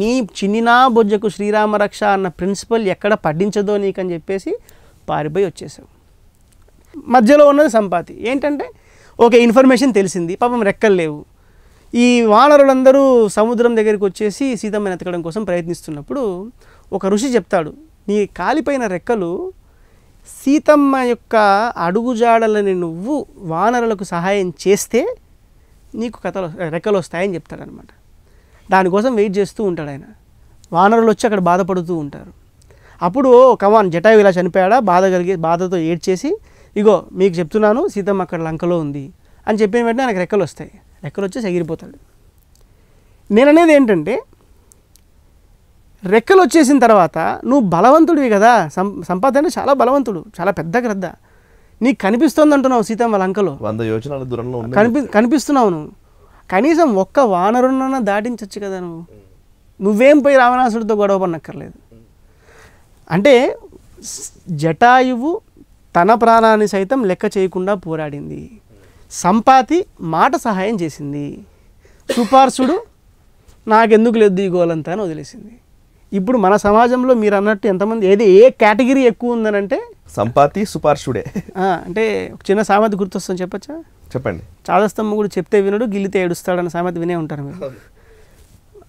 Speaker 2: నీ చిన్నినా బొజ్జకు శ్రీరామరక్ష అన్న ప్రిన్సిపల్ ఎక్కడ పడ్డించదో నీకని చెప్పేసి పారిపోయి వచ్చేసాం మధ్యలో ఉన్నది సంపాతి ఏంటంటే ఓకే ఇన్ఫర్మేషన్ తెలిసింది పాపం రెక్కలు లేవు ఈ వానరులందరూ సముద్రం దగ్గరికి వచ్చేసి సీతమ్మని ఎతకడం కోసం ప్రయత్నిస్తున్నప్పుడు ఒక ఋషి చెప్తాడు నీ కాలిపోయిన రెక్కలు సీతమ్మ యొక్క అడుగుజాడలని నువ్వు వానరులకు సహాయం చేస్తే నీకు కథలు రెక్కలు వస్తాయని చెప్తాడనమాట దానికోసం వెయిట్ చేస్తూ ఉంటాడు ఆయన వానరులు వచ్చి అక్కడ బాధపడుతూ ఉంటారు అప్పుడు కమాన్ జటాయు ఇలా చనిపోయాడా బాధ కలిగి బాధతో ఏడ్చేసి ఇగో మీకు చెప్తున్నాను సీతమ్మ అక్కడ లంకలో ఉంది అని చెప్పిన వెంటనే ఆయనకు రెక్కలు వస్తాయి రెక్కలు వచ్చేసి ఎగిరిపోతాడు నేననేది ఏంటంటే రెక్కలు వచ్చేసిన తర్వాత నువ్వు బలవంతుడివి కదా సం సంపాదన చాలా బలవంతుడు చాలా పెద్ద గ్రద్ద నీకు కనిపిస్తుంది అంటున్నావు సీతమ్మ లంకలో
Speaker 1: వంద యోచన దూరంలో కనిపి
Speaker 2: కనిపిస్తున్నావు నువ్వు కనీసం ఒక్క వానరున్న దాటించవచ్చు కదా నువ్వు నువ్వేం పోయి రావణాసుడితో గొడవ పన్నక్కర్లేదు అంటే జటాయువు తన ప్రాణాన్ని సైతం లెక్క చేయకుండా పోరాడింది సంపాతి మాట సహాయం చేసింది సుపార్సుడు నాకెందుకు లేదు ఈ గోలంతా అని వదిలేసింది ఇప్పుడు మన సమాజంలో మీరు అన్నట్టు ఎంతమంది ఏది ఏ కేటగిరీ ఎక్కువ ఉందనంటే
Speaker 1: సంపాతి సుపార్షుడే
Speaker 2: అంటే చిన్న సామెత గుర్తొస్తుంది చెప్పచ్చా చెప్పండి చాదస్తమ్ముడు చెప్తే వినడు గిల్లితే ఏడుస్తాడు అన్న సామెత వినే ఉంటారు మీరు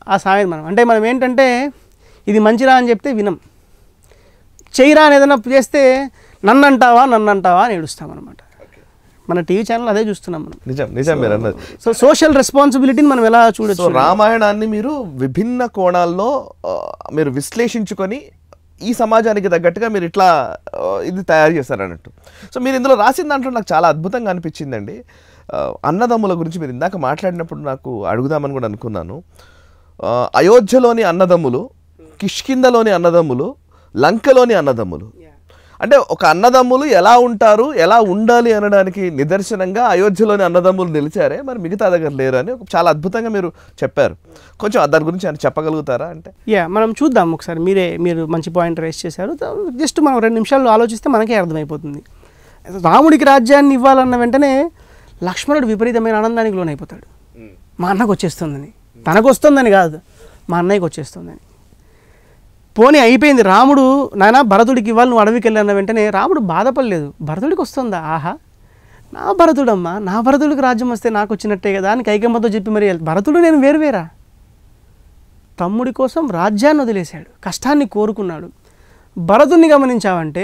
Speaker 2: ఆ సామెత మనం అంటే మనం ఏంటంటే ఇది మంచిరా అని చెప్తే వినం చేయరా అని ఏదైనా చేస్తే నన్ను అంటావా నన్ను అంటావా అని ఏడుస్తాం అనమాట మన టీవీ ఛానల్ అదే చూస్తున్నాం మనం
Speaker 1: నిజం నిజం మీరు అన్నది
Speaker 2: సో సోషల్ రెస్పాన్సిబిలిటీని మనం ఎలా చూడొచ్చు
Speaker 1: రామాయణాన్ని మీరు విభిన్న కోణాల్లో మీరు విశ్లేషించుకొని ఈ సమాజానికి తగ్గట్టుగా మీరు ఇట్లా ఇది తయారు చేస్తారు అన్నట్టు సో మీరు ఇందులో రాసిన దాంట్లో నాకు చాలా అద్భుతంగా అనిపించిందండి అన్నదమ్ముల గురించి మీరు ఇందాక మాట్లాడినప్పుడు నాకు అడుగుదామని కూడా అనుకున్నాను అయోధ్యలోని అన్నదమ్ములు కిష్కిందలోని అన్నదమ్ములు లంకలోని అన్నదమ్ములు అంటే ఒక అన్నదమ్ములు ఎలా ఉంటారు ఎలా ఉండాలి అనడానికి నిదర్శనంగా అయోధ్యలోని అన్నదమ్ములు నిలిచారే మరి మిగతా దగ్గర లేరు అని చాలా అద్భుతంగా మీరు చెప్పారు కొంచెం దాని గురించి ఆయన చెప్పగలుగుతారా అంటే
Speaker 2: యా మనం చూద్దాం ఒకసారి మీరే మీరు మంచి పాయింట్ రేస్ చేశారు జస్ట్ మనం రెండు నిమిషాలు ఆలోచిస్తే మనకే అర్థమైపోతుంది రాముడికి రాజ్యాన్ని ఇవ్వాలన్న వెంటనే లక్ష్మణుడు విపరీతమైన ఆనందానికి లోనైపోతాడు మా అన్నకు వచ్చేస్తుందని తనకు వస్తుందని కాదు మా అన్నయ్యకి వచ్చేస్తుందని పోనీ అయిపోయింది రాముడు నాయన భరతుడికి ఇవ్వాలి నువ్వు అడవికి వెళ్ళిన వెంటనే రాముడు బాధపడలేదు భరతుడికి వస్తుందా ఆహా నా భరతుడమ్మా నా భరతుడికి రాజ్యం వస్తే నాకు వచ్చినట్టే కదా అని కైకమ్మతో చెప్పి మరి భరతుడు నేను వేరువేరా తమ్ముడి కోసం రాజ్యాన్ని వదిలేశాడు కష్టాన్ని కోరుకున్నాడు భరతుడిని గమనించావంటే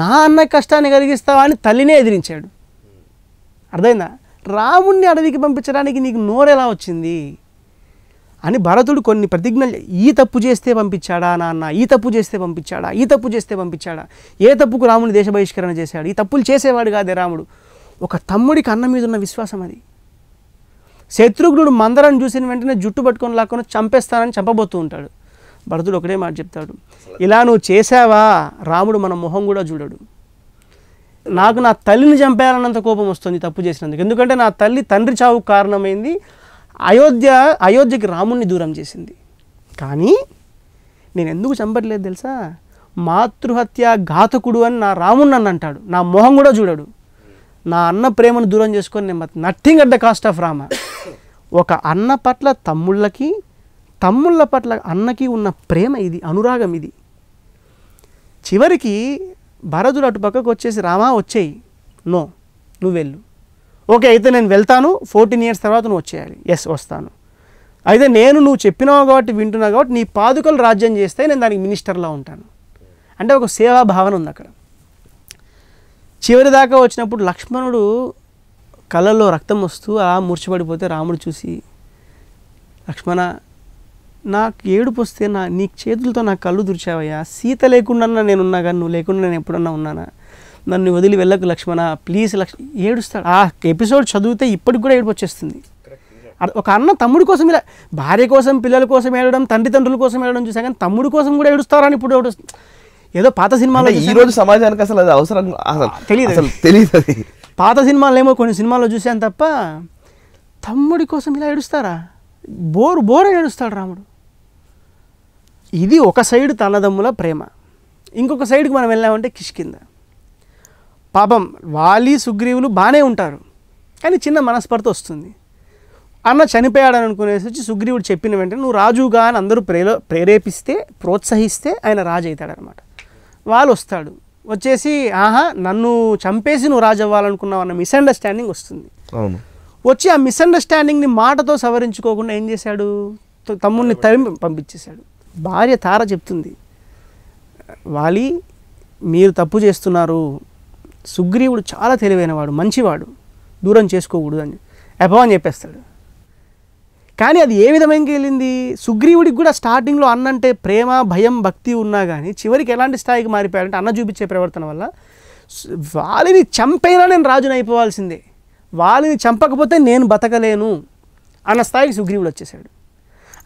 Speaker 2: నా అన్న కష్టాన్ని కలిగిస్తావా అని తల్లినే ఎదిరించాడు అర్థమైందా రాముణ్ణి అడవికి పంపించడానికి నీకు నోరెలా వచ్చింది అని భరతుడు కొన్ని ప్రతిజ్ఞలు ఈ తప్పు చేస్తే పంపించాడా నాన్న ఈ తప్పు చేస్తే పంపించాడా ఈ తప్పు చేస్తే పంపించాడా ఏ తప్పుకు రాముడు దేశ బహిష్కరణ చేశాడు ఈ తప్పులు చేసేవాడు కాదే రాముడు ఒక తమ్ముడికి అన్న మీద ఉన్న విశ్వాసం అది శత్రుఘ్నుడు మందరాన్ని చూసిన వెంటనే జుట్టు పట్టుకొని లాక్కొని చంపేస్తానని చంపబోతూ ఉంటాడు భరతుడు ఒకటే మాట చెప్తాడు ఇలా నువ్వు చేసావా రాముడు మన మొహం కూడా చూడడు నాకు నా తల్లిని చంపేయాలన్నంత కోపం వస్తుంది తప్పు చేసినందుకు ఎందుకంటే నా తల్లి తండ్రి చావుకు కారణమైంది అయోధ్య అయోధ్యకి రాముణ్ణి దూరం చేసింది కానీ నేను ఎందుకు చంపట్లేదు తెలుసా మాతృహత్య ఘాతకుడు అని నా రాముణ్ణి అని అంటాడు నా మొహం కూడా చూడడు నా అన్న ప్రేమను దూరం చేసుకొని నేను nothing at the cost of Rama ఒక అన్న పట్ల తమ్ముళ్ళకి తమ్ముళ్ళ పట్ల అన్నకి ఉన్న ప్రేమ ఇది అనురాగం ఇది చివరికి భరతుడు అటుపక్కకు వచ్చేసి రామా వచ్చేయి నో నువ్వు వెళ్ళు ఓకే అయితే నేను వెళ్తాను ఫోర్టీన్ ఇయర్స్ తర్వాత నువ్వు వచ్చేయాలి ఎస్ వస్తాను అయితే నేను నువ్వు చెప్పినావు కాబట్టి వింటున్నావు కాబట్టి నీ పాదుకలు రాజ్యం చేస్తే నేను దానికి మినిస్టర్లా ఉంటాను అంటే ఒక సేవా భావన ఉంది అక్కడ చివరి దాకా వచ్చినప్పుడు లక్ష్మణుడు కళ్ళల్లో రక్తం వస్తూ అలా మూర్చిపడిపోతే రాముడు చూసి లక్ష్మణ నాకు ఏడుపు వస్తే నా నీ చేతులతో నా కళ్ళు దురిచావయ్యా సీత లేకుండా నేనున్నా కానీ నువ్వు లేకుండా నేను ఎప్పుడన్నా ఉన్నానా నన్ను వదిలి వెళ్ళకు లక్ష్మణ ప్లీజ్ లక్ష్ ఏడుస్తాడు ఆ ఎపిసోడ్ చదివితే ఇప్పటికి కూడా ఏడుపు వచ్చేస్తుంది ఒక అన్న తమ్ముడి కోసం ఇలా భార్య కోసం పిల్లల కోసం ఏడడం తండ్రి తండ్రుల కోసం ఏడడం చూసా కానీ తమ్ముడి కోసం కూడా ఏడుస్తారని ఇప్పుడు ఏదో పాత సినిమాలో ఈ రోజు సమాజానికి అసలు అది అవసరం తెలియదు తెలియదు పాత సినిమాలు ఏమో కొన్ని సినిమాల్లో చూసాను తప్ప తమ్ముడి కోసం ఇలా ఏడుస్తారా బోరు బోరే ఏడుస్తాడు రాముడు ఇది ఒక సైడ్ తన్నదమ్ముల ప్రేమ ఇంకొక సైడ్కి మనం వెళ్ళామంటే కిష్కింద పాపం వాలి సుగ్రీవులు బాగానే ఉంటారు కానీ చిన్న మనస్పర్ధ వస్తుంది అన్న చనిపోయాడని అనుకునేసి వచ్చి సుగ్రీవుడు చెప్పిన వెంటనే నువ్వు రాజుగా అని అందరూ ప్రేలో ప్రేరేపిస్తే ప్రోత్సహిస్తే ఆయన రాజు అవుతాడనమాట వాళ్ళు వస్తాడు వచ్చేసి ఆహా నన్ను చంపేసి నువ్వు రాజు అవ్వాలనుకున్నావు అన్న మిస్అండర్స్టాండింగ్ వస్తుంది వచ్చి ఆ మిస్అండర్స్టాండింగ్ని మాటతో సవరించుకోకుండా ఏం చేశాడు తమ్ముడిని తరిమి పంపించేశాడు భార్య తార చెప్తుంది వాలి మీరు తప్పు చేస్తున్నారు సుగ్రీవుడు చాలా తెలివైనవాడు మంచివాడు దూరం చేసుకోకూడదు అని అపవాన్ చెప్పేస్తాడు కానీ అది ఏ విధమైన వెళ్ళింది సుగ్రీవుడికి కూడా స్టార్టింగ్లో అన్నంటే ప్రేమ భయం భక్తి ఉన్నా కానీ చివరికి ఎలాంటి స్థాయికి మారిపోయాడంటే అన్న చూపించే ప్రవర్తన వల్ల వాళ్ళని చంపైనా నేను రాజుని అయిపోవాల్సిందే వాళ్ళని చంపకపోతే నేను బతకలేను అన్న స్థాయికి సుగ్రీవుడు వచ్చేసాడు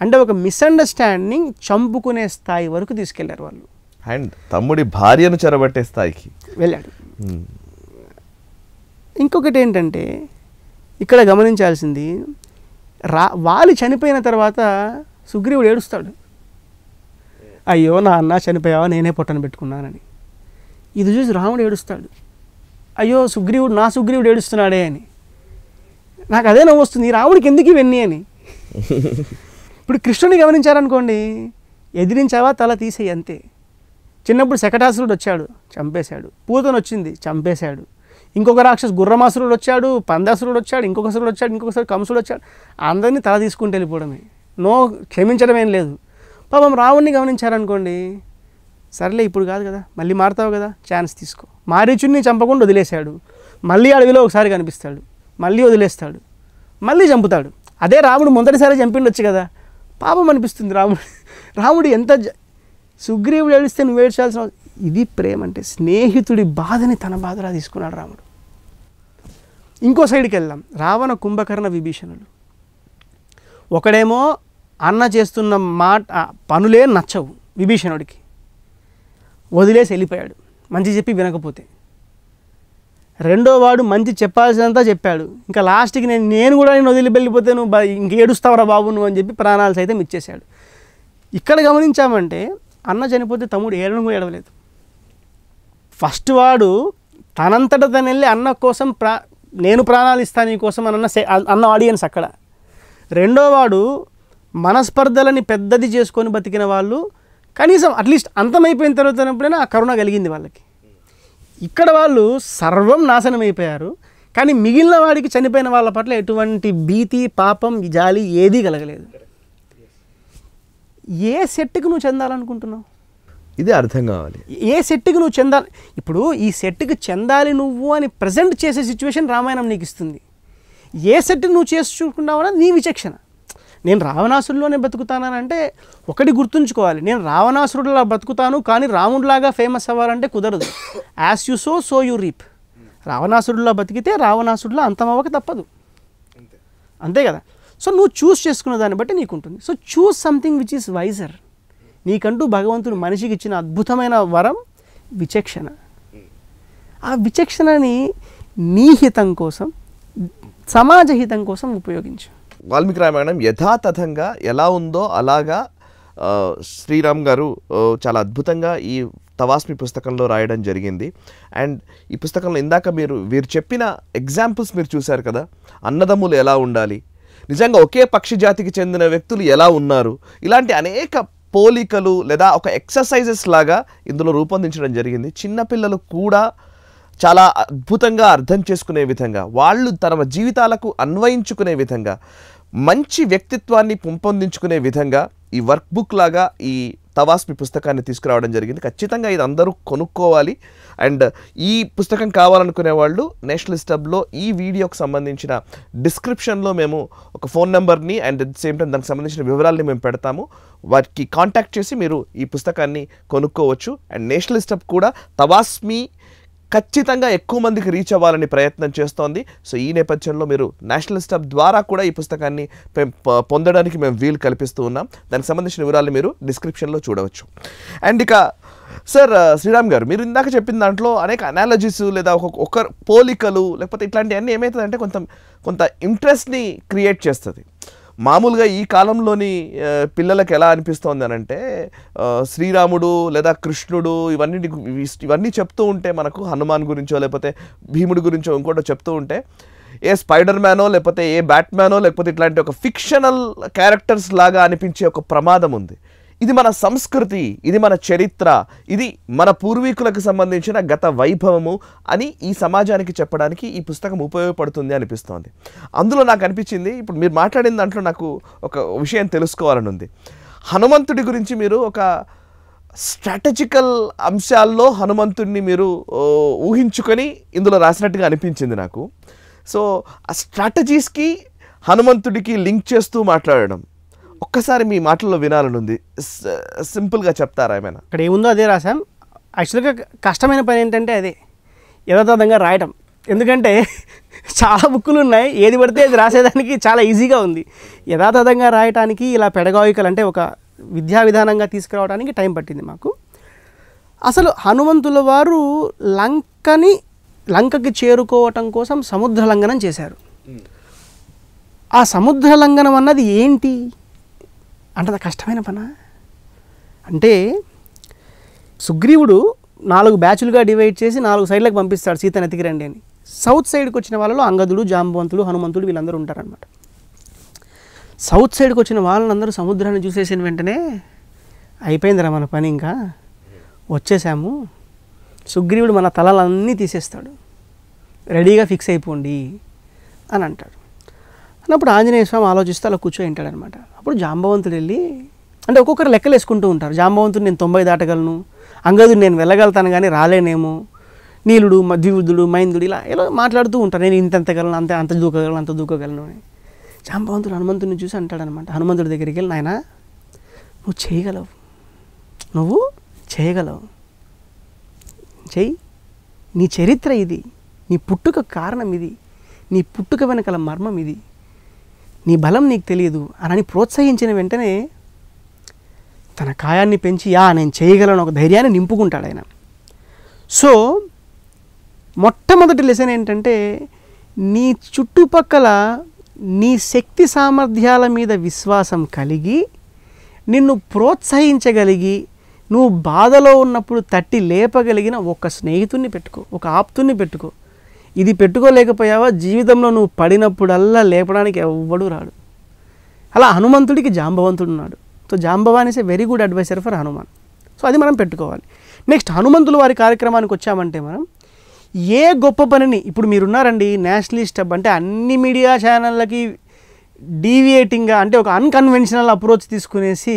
Speaker 2: అంటే ఒక మిస్అండర్స్టాండింగ్ చంపుకునే స్థాయి వరకు తీసుకెళ్లారు వాళ్ళు
Speaker 1: అండ్ తమ్ముడి భార్యను చెరబట్టే స్థాయికి
Speaker 2: వెళ్ళాడు ఇంకొకటి ఏంటంటే ఇక్కడ గమనించాల్సింది రా వాలి చనిపోయిన తర్వాత సుగ్రీవుడు ఏడుస్తాడు అయ్యో నా అన్న చనిపోయావా నేనే పొట్టను పెట్టుకున్నానని ఇది చూసి రాముడు ఏడుస్తాడు అయ్యో సుగ్రీవుడు నా సుగ్రీవుడు ఏడుస్తున్నాడే అని నాకు అదే నవ్వు వస్తుంది రాముడికి ఎందుకు ఇవన్నీ అని ఇప్పుడు కృష్ణుని గమనించారనుకోండి ఎదిరించావా తల తీసేయి అంతే చిన్నప్పుడు శకటాసురుడు వచ్చాడు చంపేశాడు పూతను వచ్చింది చంపేశాడు ఇంకొక రాక్షసు గుర్రమాసురుడు వచ్చాడు పందాసురుడు వచ్చాడు ఇంకొకసురుడు వచ్చాడు ఇంకొకసారి కంసుడు వచ్చాడు అందరినీ తల తీసుకుంటూ వెళ్ళిపోవడమే నో క్షమించడం ఏం లేదు పాపం రావుణ్ణి గమనించారనుకోండి సర్లే ఇప్పుడు కాదు కదా మళ్ళీ మారుతావు కదా ఛాన్స్ తీసుకో మారీచుని చంపకుండా వదిలేశాడు మళ్ళీ అడవిలో ఒకసారి కనిపిస్తాడు మళ్ళీ వదిలేస్తాడు మళ్ళీ చంపుతాడు అదే రాముడు మొదటిసారి చంపిండొచ్చు కదా పాపం అనిపిస్తుంది రాముడు రాముడు ఎంత సుగ్రీవుడు ఏడిస్తే నువ్వు ఏడ్చాల్సిన ఇది ప్రేమ అంటే స్నేహితుడి బాధని తన బాధలా తీసుకున్నాడు రాముడు ఇంకో సైడ్కి వెళ్దాం రావణ కుంభకర్ణ విభీషణులు ఒకడేమో అన్న చేస్తున్న మాట పనులే నచ్చవు విభీషణుడికి వదిలేసి వెళ్ళిపోయాడు మంచి చెప్పి వినకపోతే రెండో వాడు మంచి చెప్పాల్సినంత చెప్పాడు ఇంకా లాస్ట్కి నేను నేను కూడా నేను వదిలి వెళ్ళిపోతే నువ్వు ఇంకేడుస్తావరా బాబు నువ్వు అని చెప్పి ప్రాణాలు సైతం ఇచ్చేశాడు ఇక్కడ గమనించామంటే అన్న చనిపోతే తమ్ముడు ఏడను ఏడవలేదు ఫస్ట్ వాడు తనంతట తన వెళ్ళి అన్న కోసం ప్రా నేను ప్రాణాలు ఇస్తాను నీ కోసం అన్న అన్న ఆడియన్స్ అక్కడ రెండోవాడు మనస్పర్ధలని పెద్దది చేసుకొని బతికిన వాళ్ళు కనీసం అట్లీస్ట్ అంతమైపోయిన తర్వాత ఆ కరుణ కలిగింది వాళ్ళకి ఇక్కడ వాళ్ళు సర్వం నాశనం అయిపోయారు కానీ మిగిలిన వాడికి చనిపోయిన వాళ్ళ పట్ల ఎటువంటి భీతి పాపం జాలి ఏదీ కలగలేదు ఏ సెట్కి నువ్వు చెందాలనుకుంటున్నావు ఇది అర్థం కావాలి ఏ సెట్కి నువ్వు చెందాలి ఇప్పుడు ఈ సెట్కి చెందాలి నువ్వు అని ప్రజెంట్ చేసే సిచ్యువేషన్ రామాయణం నీకు ఇస్తుంది ఏ సెట్ నువ్వు చేసుకున్నావు అనేది నీ విచక్షణ నేను రావణాసురులోనే బతుకుతానంటే ఒకటి గుర్తుంచుకోవాలి నేను రావణాసురుడులా బతుకుతాను కానీ రాముడిలాగా ఫేమస్ అవ్వాలంటే కుదరదు as you sow so you reap రావణాసురుడులా బతికితే రావణాసురులా అంతమవ్వక తప్పదు అంతే కదా సో నువ్వు చూస్ చేసుకున్న దాన్ని బట్టి నీకు ఉంటుంది so choose something which is wiser నీకంటూ భగవంతుడు మనిషికి ఇచ్చిన అద్భుతమైన వరం విచక్షణ ఆ విచక్షణని నీ హితం కోసం సమాజ హితం కోసం ఉపయోగించు
Speaker 1: వాల్మీకి రామాయణం యథాతథంగా ఎలా ఉందో అలాగా శ్రీరామ్ గారు చాలా అద్భుతంగా ఈ తవాస్మి పుస్తకంలో రాయడం జరిగింది అండ్ ఈ పుస్తకంలో ఇందాక మీరు మీరు చెప్పిన ఎగ్జాంపుల్స్ మీరు చూశారు కదా అన్నదమ్ములు ఎలా ఉండాలి నిజంగా ఒకే పక్షి జాతికి చెందిన వ్యక్తులు ఎలా ఉన్నారు ఇలాంటి అనేక పోలికలు లేదా ఒక ఎక్సర్సైజెస్ లాగా ఇందులో రూపొందించడం జరిగింది చిన్నపిల్లలు కూడా చాలా అద్భుతంగా అర్థం చేసుకునే విధంగా వాళ్ళు తమ జీవితాలకు అన్వయించుకునే విధంగా మంచి వ్యక్తిత్వాన్ని పెంపొందించుకునే విధంగా ఈ వర్క్ బుక్ లాగా ఈ తవాస్ మీ పుస్తకాన్ని తీసుకురావడం జరిగింది ఖచ్చితంగా ఇది అందరూ కొనుక్కోవాలి అండ్ ఈ పుస్తకం కావాలనుకునే వాళ్ళు నేషనల్ స్టబ్లో ఈ వీడియోకి సంబంధించిన డిస్క్రిప్షన్లో మేము ఒక ఫోన్ నెంబర్ని అండ్ అట్ సేమ్ టైం దానికి సంబంధించిన వివరాలని మేము పెడతాము వాటికి కాంటాక్ట్ చేసి మీరు ఈ పుస్తకాన్ని కొనుక్కోవచ్చు అండ్ నేషనల్ స్టబ్ కూడా తవాస్మి ఖచ్చితంగా ఎక్కువ మందికి రీచ్ అవ్వాలని ప్రయత్నం చేస్తోంది సో ఈ నేపథ్యంలో మీరు నేషనల్ స్టాప్ ద్వారా కూడా ఈ పుస్తకాన్ని పొందడానికి మేము వీలు కల్పిస్తూ ఉన్నాం దానికి సంబంధించిన వివరాలు మీరు డిస్క్రిప్షన్లో చూడవచ్చు అండ్ ఇక సార్ శ్రీరామ్ గారు మీరు ఇందాక చెప్పిన దాంట్లో అనేక అనాలజీస్ లేదా ఒక ఒక పోలికలు లేకపోతే ఇట్లాంటివన్నీ ఏమవుతుందంటే కొంత కొంత ఇంట్రెస్ట్ని క్రియేట్ చేస్తుంది మామూలుగా ఈ కాలంలోని పిల్లలకు ఎలా అనిపిస్తోంది అని అంటే శ్రీరాముడు లేదా కృష్ణుడు ఇవన్నీ ఇవన్నీ చెప్తూ ఉంటే మనకు హనుమాన్ గురించో లేకపోతే భీముడి గురించో ఇంకోటో చెప్తూ ఉంటే ఏ స్పైడర్ మ్యానో లేకపోతే ఏ బ్యాట్ మ్యానో లేకపోతే ఇట్లాంటి ఒక ఫిక్షనల్ క్యారెక్టర్స్ లాగా అనిపించే ఒక ప్రమాదం ఉంది ఇది మన సంస్కృతి ఇది మన చరిత్ర ఇది మన పూర్వీకులకు సంబంధించిన గత వైభవము అని ఈ సమాజానికి చెప్పడానికి ఈ పుస్తకం ఉపయోగపడుతుంది అనిపిస్తోంది అందులో నాకు అనిపించింది ఇప్పుడు మీరు మాట్లాడిన దాంట్లో నాకు ఒక విషయం తెలుసుకోవాలని ఉంది హనుమంతుడి గురించి మీరు ఒక స్ట్రాటజికల్ అంశాల్లో హనుమంతుడిని మీరు ఊహించుకొని ఇందులో రాసినట్టుగా అనిపించింది నాకు సో ఆ స్ట్రాటజీస్కి హనుమంతుడికి లింక్ చేస్తూ మాట్లాడడం
Speaker 2: ఒక్కసారి మీ మాటల్లో వినాలనుంది సింపుల్గా చెప్తారా ఏమైనా అక్కడ ఏముందో అదే రాశాం యాక్చువల్గా కష్టమైన పని ఏంటంటే అది యథాతథంగా రాయటం ఎందుకంటే చాలా బుక్కులు ఉన్నాయి ఏది పడితే అది రాసేదానికి చాలా ఈజీగా ఉంది యథాతథంగా రాయటానికి ఇలా పెడగాయికలు అంటే ఒక విద్యా విధానంగా తీసుకురావడానికి టైం పట్టింది మాకు అసలు హనుమంతుల వారు లంకని లంకకి చేరుకోవటం కోసం సముద్ర లంఘనం చేశారు ఆ సముద్ర లంఘనం అన్నది ఏంటి అంటే కష్టమైన పనా అంటే సుగ్రీవుడు నాలుగు బ్యాచ్లుగా డివైడ్ చేసి నాలుగు సైడ్లకు పంపిస్తాడు సీతను ఎతికిరండి అని సౌత్ సైడ్కి వచ్చిన వాళ్ళలో అంగదుడు జాంబవంతులు హనుమంతుడు వీళ్ళందరూ ఉంటారనమాట సౌత్ సైడ్కి వచ్చిన వాళ్ళందరూ సముద్రాన్ని చూసేసిన వెంటనే అయిపోయిందిరా మన పని ఇంకా వచ్చేసాము సుగ్రీవుడు మన తలలన్నీ తీసేస్తాడు రెడీగా ఫిక్స్ అయిపోండి అని అంటాడు అన్నప్పుడు ఆంజనేయ స్వామి ఆలోచిస్తే అలా కూర్చొని ఉంటాడనమాట అప్పుడు జాంబవంతుడు వెళ్ళి అంటే ఒక్కొక్కరు లెక్కలు వేసుకుంటూ ఉంటారు జాంబవంతుడు నేను తొంభై దాటగలను అంగదుడు నేను వెళ్ళగలుగుతాను కానీ రాలేనేమో నీలుడు మధ్యవృద్ధుడు మైందుడు ఇలా ఇలా మాట్లాడుతూ ఉంటారు నేను ఇంత ఇంతెంతగలను అంత అంత దూకగలను అంత దూకగలను అని జాంబవంతుడు హనుమంతుడిని చూసి అంటాడనమాట హనుమంతుడి దగ్గరికి వెళ్ళి నాయన నువ్వు చేయగలవు నువ్వు చేయగలవు చెయ్యి నీ చరిత్ర ఇది నీ పుట్టుక కారణం ఇది నీ పుట్టుక వెనకల మర్మం ఇది నీ బలం నీకు తెలియదు అని ప్రోత్సహించిన వెంటనే తన కాయాన్ని పెంచి యా నేను చేయగలను ఒక ధైర్యాన్ని నింపుకుంటాడు ఆయన సో మొట్టమొదటి లెసన్ ఏంటంటే నీ చుట్టుపక్కల నీ శక్తి సామర్థ్యాల మీద విశ్వాసం కలిగి నిన్ను ప్రోత్సహించగలిగి నువ్వు బాధలో ఉన్నప్పుడు తట్టి లేపగలిగిన ఒక స్నేహితుణ్ణి పెట్టుకో ఒక ఆప్తుణ్ణి పెట్టుకో ఇది పెట్టుకోలేకపోయావా జీవితంలో నువ్వు పడినప్పుడల్లా లేపడానికి ఎవ్వడూ రాడు అలా హనుమంతుడికి జాంబవంతుడు ఉన్నాడు so Jambavan is a very good adviser for Hanuman so అది మనం పెట్టుకోవాలి నెక్స్ట్ హనుమంతులు వారి కార్యక్రమానికి వచ్చామంటే మనం ఏ గొప్ప పనిని ఇప్పుడు మీరున్నారండి నేషనలిస్ట్ అంటే అన్ని మీడియా ఛానళ్ళకి డీవియేటింగ్గా అంటే ఒక అన్కన్వెన్షనల్ అప్రోచ్ తీసుకునేసి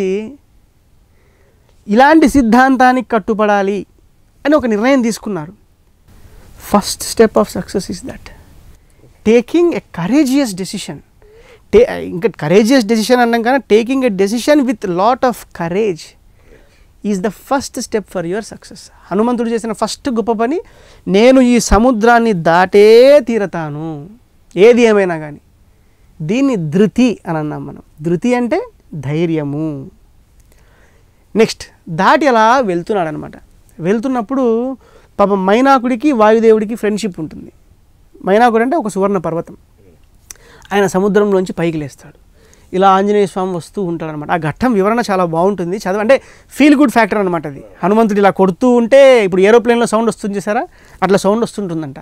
Speaker 2: ఇలాంటి సిద్ధాంతానికి కట్టుబడాలి అని ఒక నిర్ణయం తీసుకున్నారు first step of success is that taking a courageous decision ఇంకా కరేజియస్ డెసిషన్ అన్నాం కానీ taking a decision with lot of courage is the first step for your success హనుమంతుడు చేసిన ఫస్ట్ గొప్ప పని నేను ఈ సముద్రాన్ని దాటే తీరతాను ఏది ఏమైనా కానీ దీన్ని ధృతి అని అన్నాం మనం ధృతి అంటే ధైర్యము నెక్స్ట్ దాటి అలా వెళ్తున్నాడు అనమాట వెళ్తున్నప్పుడు పాపం మైనాకుడికి వాయుదేవుడికి ఫ్రెండ్షిప్ ఉంటుంది మైనాకుడు అంటే ఒక సువర్ణ పర్వతం ఆయన సముద్రంలోంచి పైకి లేస్తాడు ఇలా ఆంజనేయ స్వామి వస్తూ ఉంటాడనమాట ఆ ఘట్టం వివరణ చాలా బాగుంటుంది చదవ అంటే ఫీల్ గుడ్ ఫ్యాక్టర్ అనమాట అది హనుమంతుడు ఇలా కొడుతూ ఉంటే ఇప్పుడు ఏరోప్లేన్లో సౌండ్ వస్తుంది చేశారా అట్లా సౌండ్ వస్తుంటుందంట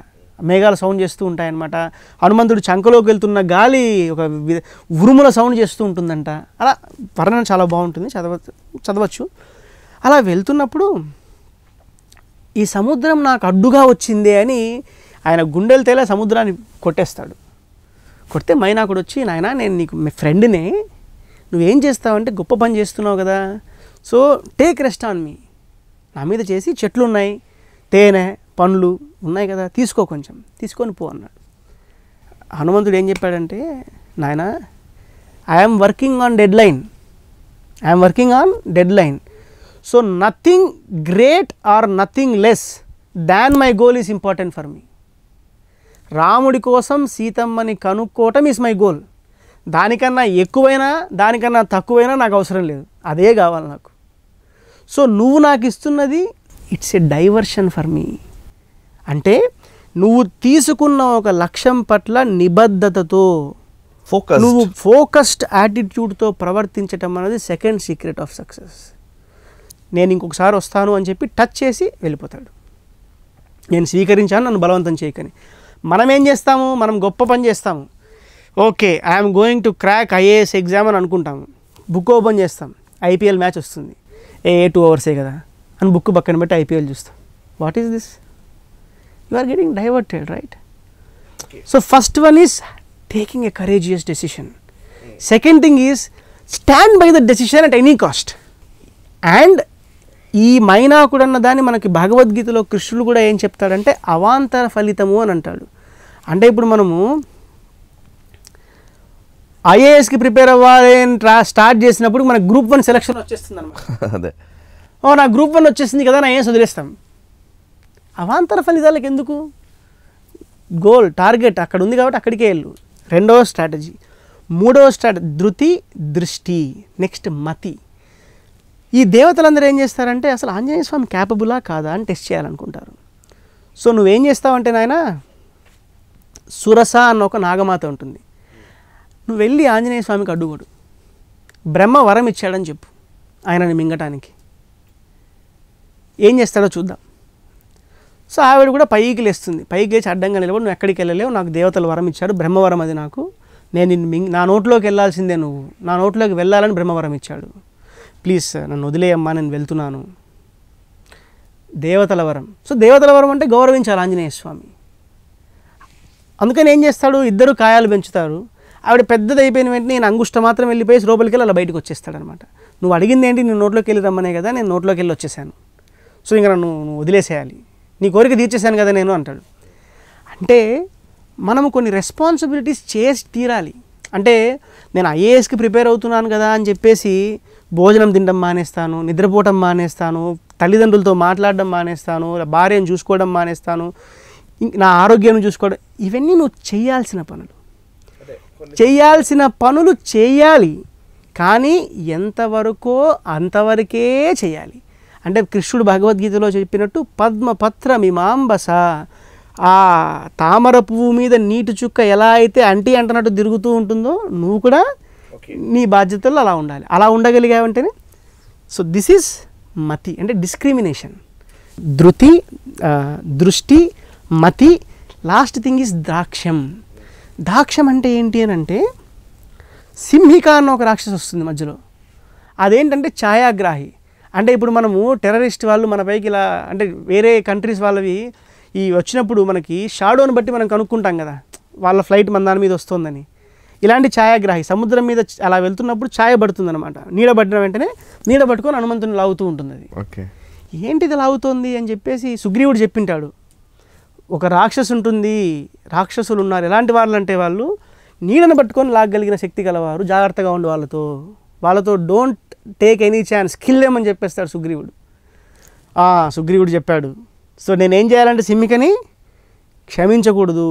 Speaker 2: మేఘాలు సౌండ్ చేస్తూ ఉంటాయన్నమాట హనుమంతుడు చంకలోకి వెళ్తున్న గాలి ఒక ఉరుముల సౌండ్ చేస్తూ ఉంటుందంట అలా వర్ణన చాలా బాగుంటుంది చదవచ్చు చదవచ్చు అలా వెళ్తున్నప్పుడు ఈ సముద్రం నాకు అడ్డుగా వచ్చింది అని ఆయన గుండెలు తేలే సముద్రాన్ని కొట్టేస్తాడు కొడితే మైనాకుడు వచ్చి నాయన నేను నీకు మీ ఫ్రెండ్నే నువ్వేం చేస్తావంటే గొప్ప పని చేస్తున్నావు కదా so take rest on me నా మీద చేసి చెట్లు ఉన్నాయి తేనె పండ్లు ఉన్నాయి కదా తీసుకో కొంచెం తీసుకొని పో అన్నాడు హనుమంతుడు ఏం చెప్పాడంటే నాయన I'm working on deadline I'm working on deadline so nothing great or nothing less than my goal is important for me రాముడి కోసం సీతమ్మని కనుక్కోవటం ఇస్ మై గోల్ దానికన్నా ఎక్కువైనా దానికన్నా తక్కువైనా నాకు అవసరం లేదు అదే కావాలి నాకు సో నువ్వు నాకు ఇస్తున్నది it's a diversion for me అంటే నువ్వు తీసుకున్న ఒక లక్ష్యం పట్ల నిబద్ధతతో ఫోకస్ నువ్వు ఫోకస్డ్ యాటిట్యూడ్తో ప్రవర్తించటం అనేది సెకండ్ సీక్రెట్ ఆఫ్ సక్సెస్ నేను ఇంకొకసారి వస్తాను అని చెప్పి టచ్ చేసి వెళ్ళిపోతాడు నేను స్వీకరించాను నన్ను బలవంతం చేయకని మనం ఏం చేస్తాము మనం గొప్ప పని చేస్తాము okay I'm going to crack IAS exam అని అనుకుంటాము బుక్ ఓపెన్ చేస్తాం ఐపీఎల్ మ్యాచ్ వస్తుంది ఏ టూ అవర్సే కదా అని బుక్ పక్కన పెట్టి ఐపీఎల్ చూస్తాం what is this you are getting diverted right so first one is taking a courageous decision second thing is stand by the decision at any cost and ఈ మైనాకుడు అన్న దాన్ని మనకి భగవద్గీతలో కృష్ణుడు కూడా ఏం చెప్తాడంటే అవాంతర ఫలితము అని అంటాడు అంటే ఇప్పుడు మనము ఐఏఎస్కి ప్రిపేర్ అవ్వాలని స్టార్ట్ చేసినప్పుడు మన గ్రూప్ వన్ సెలక్షన్ వచ్చేస్తుంది అనమాట అదే ఓ నా గ్రూప్ వన్ వచ్చేసింది కదా నా ఏం వదిలేస్తాం అవాంతర ఫలితాలకు ఎందుకు గోల్ టార్గెట్ అక్కడ ఉంది కాబట్టి అక్కడికే వెళ్ళు రెండవ స్ట్రాటజీ మూడవ స్ట్రాటజీ ధృతి దృష్టి నెక్స్ట్ మతి ఈ దేవతలందరూ ఏం చేస్తారంటే అసలు ఆంజనేయ స్వామి క్యాపబులా కాదా అని టెస్ట్ చేయాలనుకుంటారు సో నువ్వేం చేస్తావంటే నాయన సురస అన్న ఒక నాగమాత ఉంటుంది నువ్వు వెళ్ళి ఆంజనేయ స్వామికి అడ్డుకోడు బ్రహ్మ వరం ఇచ్చాడని చెప్పు ఆయనని మింగటానికి ఏం చేస్తాడో చూద్దాం సో ఆవిడ కూడా పైకి లేస్తుంది పైకి లేచి అడ్డంగా నిలబడి నువ్వు ఎక్కడికి వెళ్ళలేవు నాకు దేవతలు వరం ఇచ్చాడు బ్రహ్మవరం అది నాకు నేను నా నోట్లోకి వెళ్ళాల్సిందే నువ్వు నా నోట్లోకి వెళ్ళాలని బ్రహ్మవరం ఇచ్చాడు ప్లీజ్ నన్ను వదిలేయమ్మా నేను వెళ్తున్నాను దేవతల వరం సో దేవతల వరం అంటే గౌరవించాలి ఆంజనేయ స్వామి అందుకని ఏం చేస్తాడు ఇద్దరు కాయాలు పెంచుతారు ఆవిడ పెద్దది అయిపోయిన వెంటనే నేను అంగుష్ట మాత్రం వెళ్ళిపోయి లోపలికి వెళ్ళి అలా బయటకు వచ్చేస్తాడనమాట నువ్వు అడిగింది ఏంటి నేను నోట్లోకి వెళ్ళి రమ్మనే కదా నేను నోట్లోకి వెళ్ళి వచ్చేసాను సో ఇంకా నన్ను వదిలేసేయాలి నీ కోరిక తీర్చేశాను కదా నేను అంటాడు అంటే మనము కొన్ని రెస్పాన్సిబిలిటీస్ చేసి తీరాలి అంటే నేను ఐఏఎస్కి ప్రిపేర్ అవుతున్నాను కదా అని చెప్పేసి భోజనం తినడం మానేస్తాను నిద్రపోవటం మానేస్తాను తల్లిదండ్రులతో మాట్లాడడం మానేస్తాను భార్యను చూసుకోవడం మానేస్తాను నా ఆరోగ్యాన్ని చూసుకోవడం ఇవన్నీ నువ్వు చేయాల్సిన పనులు చేయాల్సిన పనులు చేయాలి కానీ ఎంతవరకో అంతవరకే చేయాలి అంటే కృష్ణుడు భగవద్గీతలో చెప్పినట్టు మీమాంబస ఆ తామర పువ్వు మీద నీటి చుక్క ఎలా అయితే అంటి అంటున్నట్టు తిరుగుతూ ఉంటుందో నువ్వు కూడా నీ బాధ్యతల్లో అలా ఉండాలి అలా ఉండగలిగావంటేనే సో దిస్ ఈజ్ మతి అంటే డిస్క్రిమినేషన్ ధృతి దృష్టి మతి లాస్ట్ థింగ్ ఈజ్ ద్రాక్ష్యం దాక్షం అంటే ఏంటి అని అంటే సింహిక అన్న ఒక రాక్షసి వస్తుంది మధ్యలో అదేంటంటే ఛాయాగ్రాహి అంటే ఇప్పుడు మనము టెర్రరిస్ట్ వాళ్ళు మన పైకి ఇలా అంటే వేరే కంట్రీస్ వాళ్ళవి ఈ వచ్చినప్పుడు మనకి షాడోని బట్టి మనం కనుక్కుంటాం కదా వాళ్ళ ఫ్లైట్ మన దాని మీద వస్తుందని ఇలాంటి ఛాయాగ్రాహి సముద్రం మీద అలా వెళ్తున్నప్పుడు ఛాయ పడుతుంది అనమాట నీడ పట్టిన వెంటనే నీడ పట్టుకొని హనుమంతుని లాగుతూ ఉంటుంది అది ఏంటిది లాగుతుంది అని చెప్పేసి సుగ్రీవుడు చెప్పింటాడు ఒక రాక్షసు ఉంటుంది రాక్షసులు ఉన్నారు ఎలాంటి వాళ్ళు అంటే వాళ్ళు నీళ్ళను పట్టుకొని లాగలిగిన శక్తి గలవారు జాగ్రత్తగా ఉండు వాళ్ళతో వాళ్ళతో don't take any chance kill ఏమని చెప్పేస్తాడు సుగ్రీవుడు సుగ్రీవుడు చెప్పాడు సో నేను ఏం చేయాలంటే సిమ్మికని క్షమించకూడదు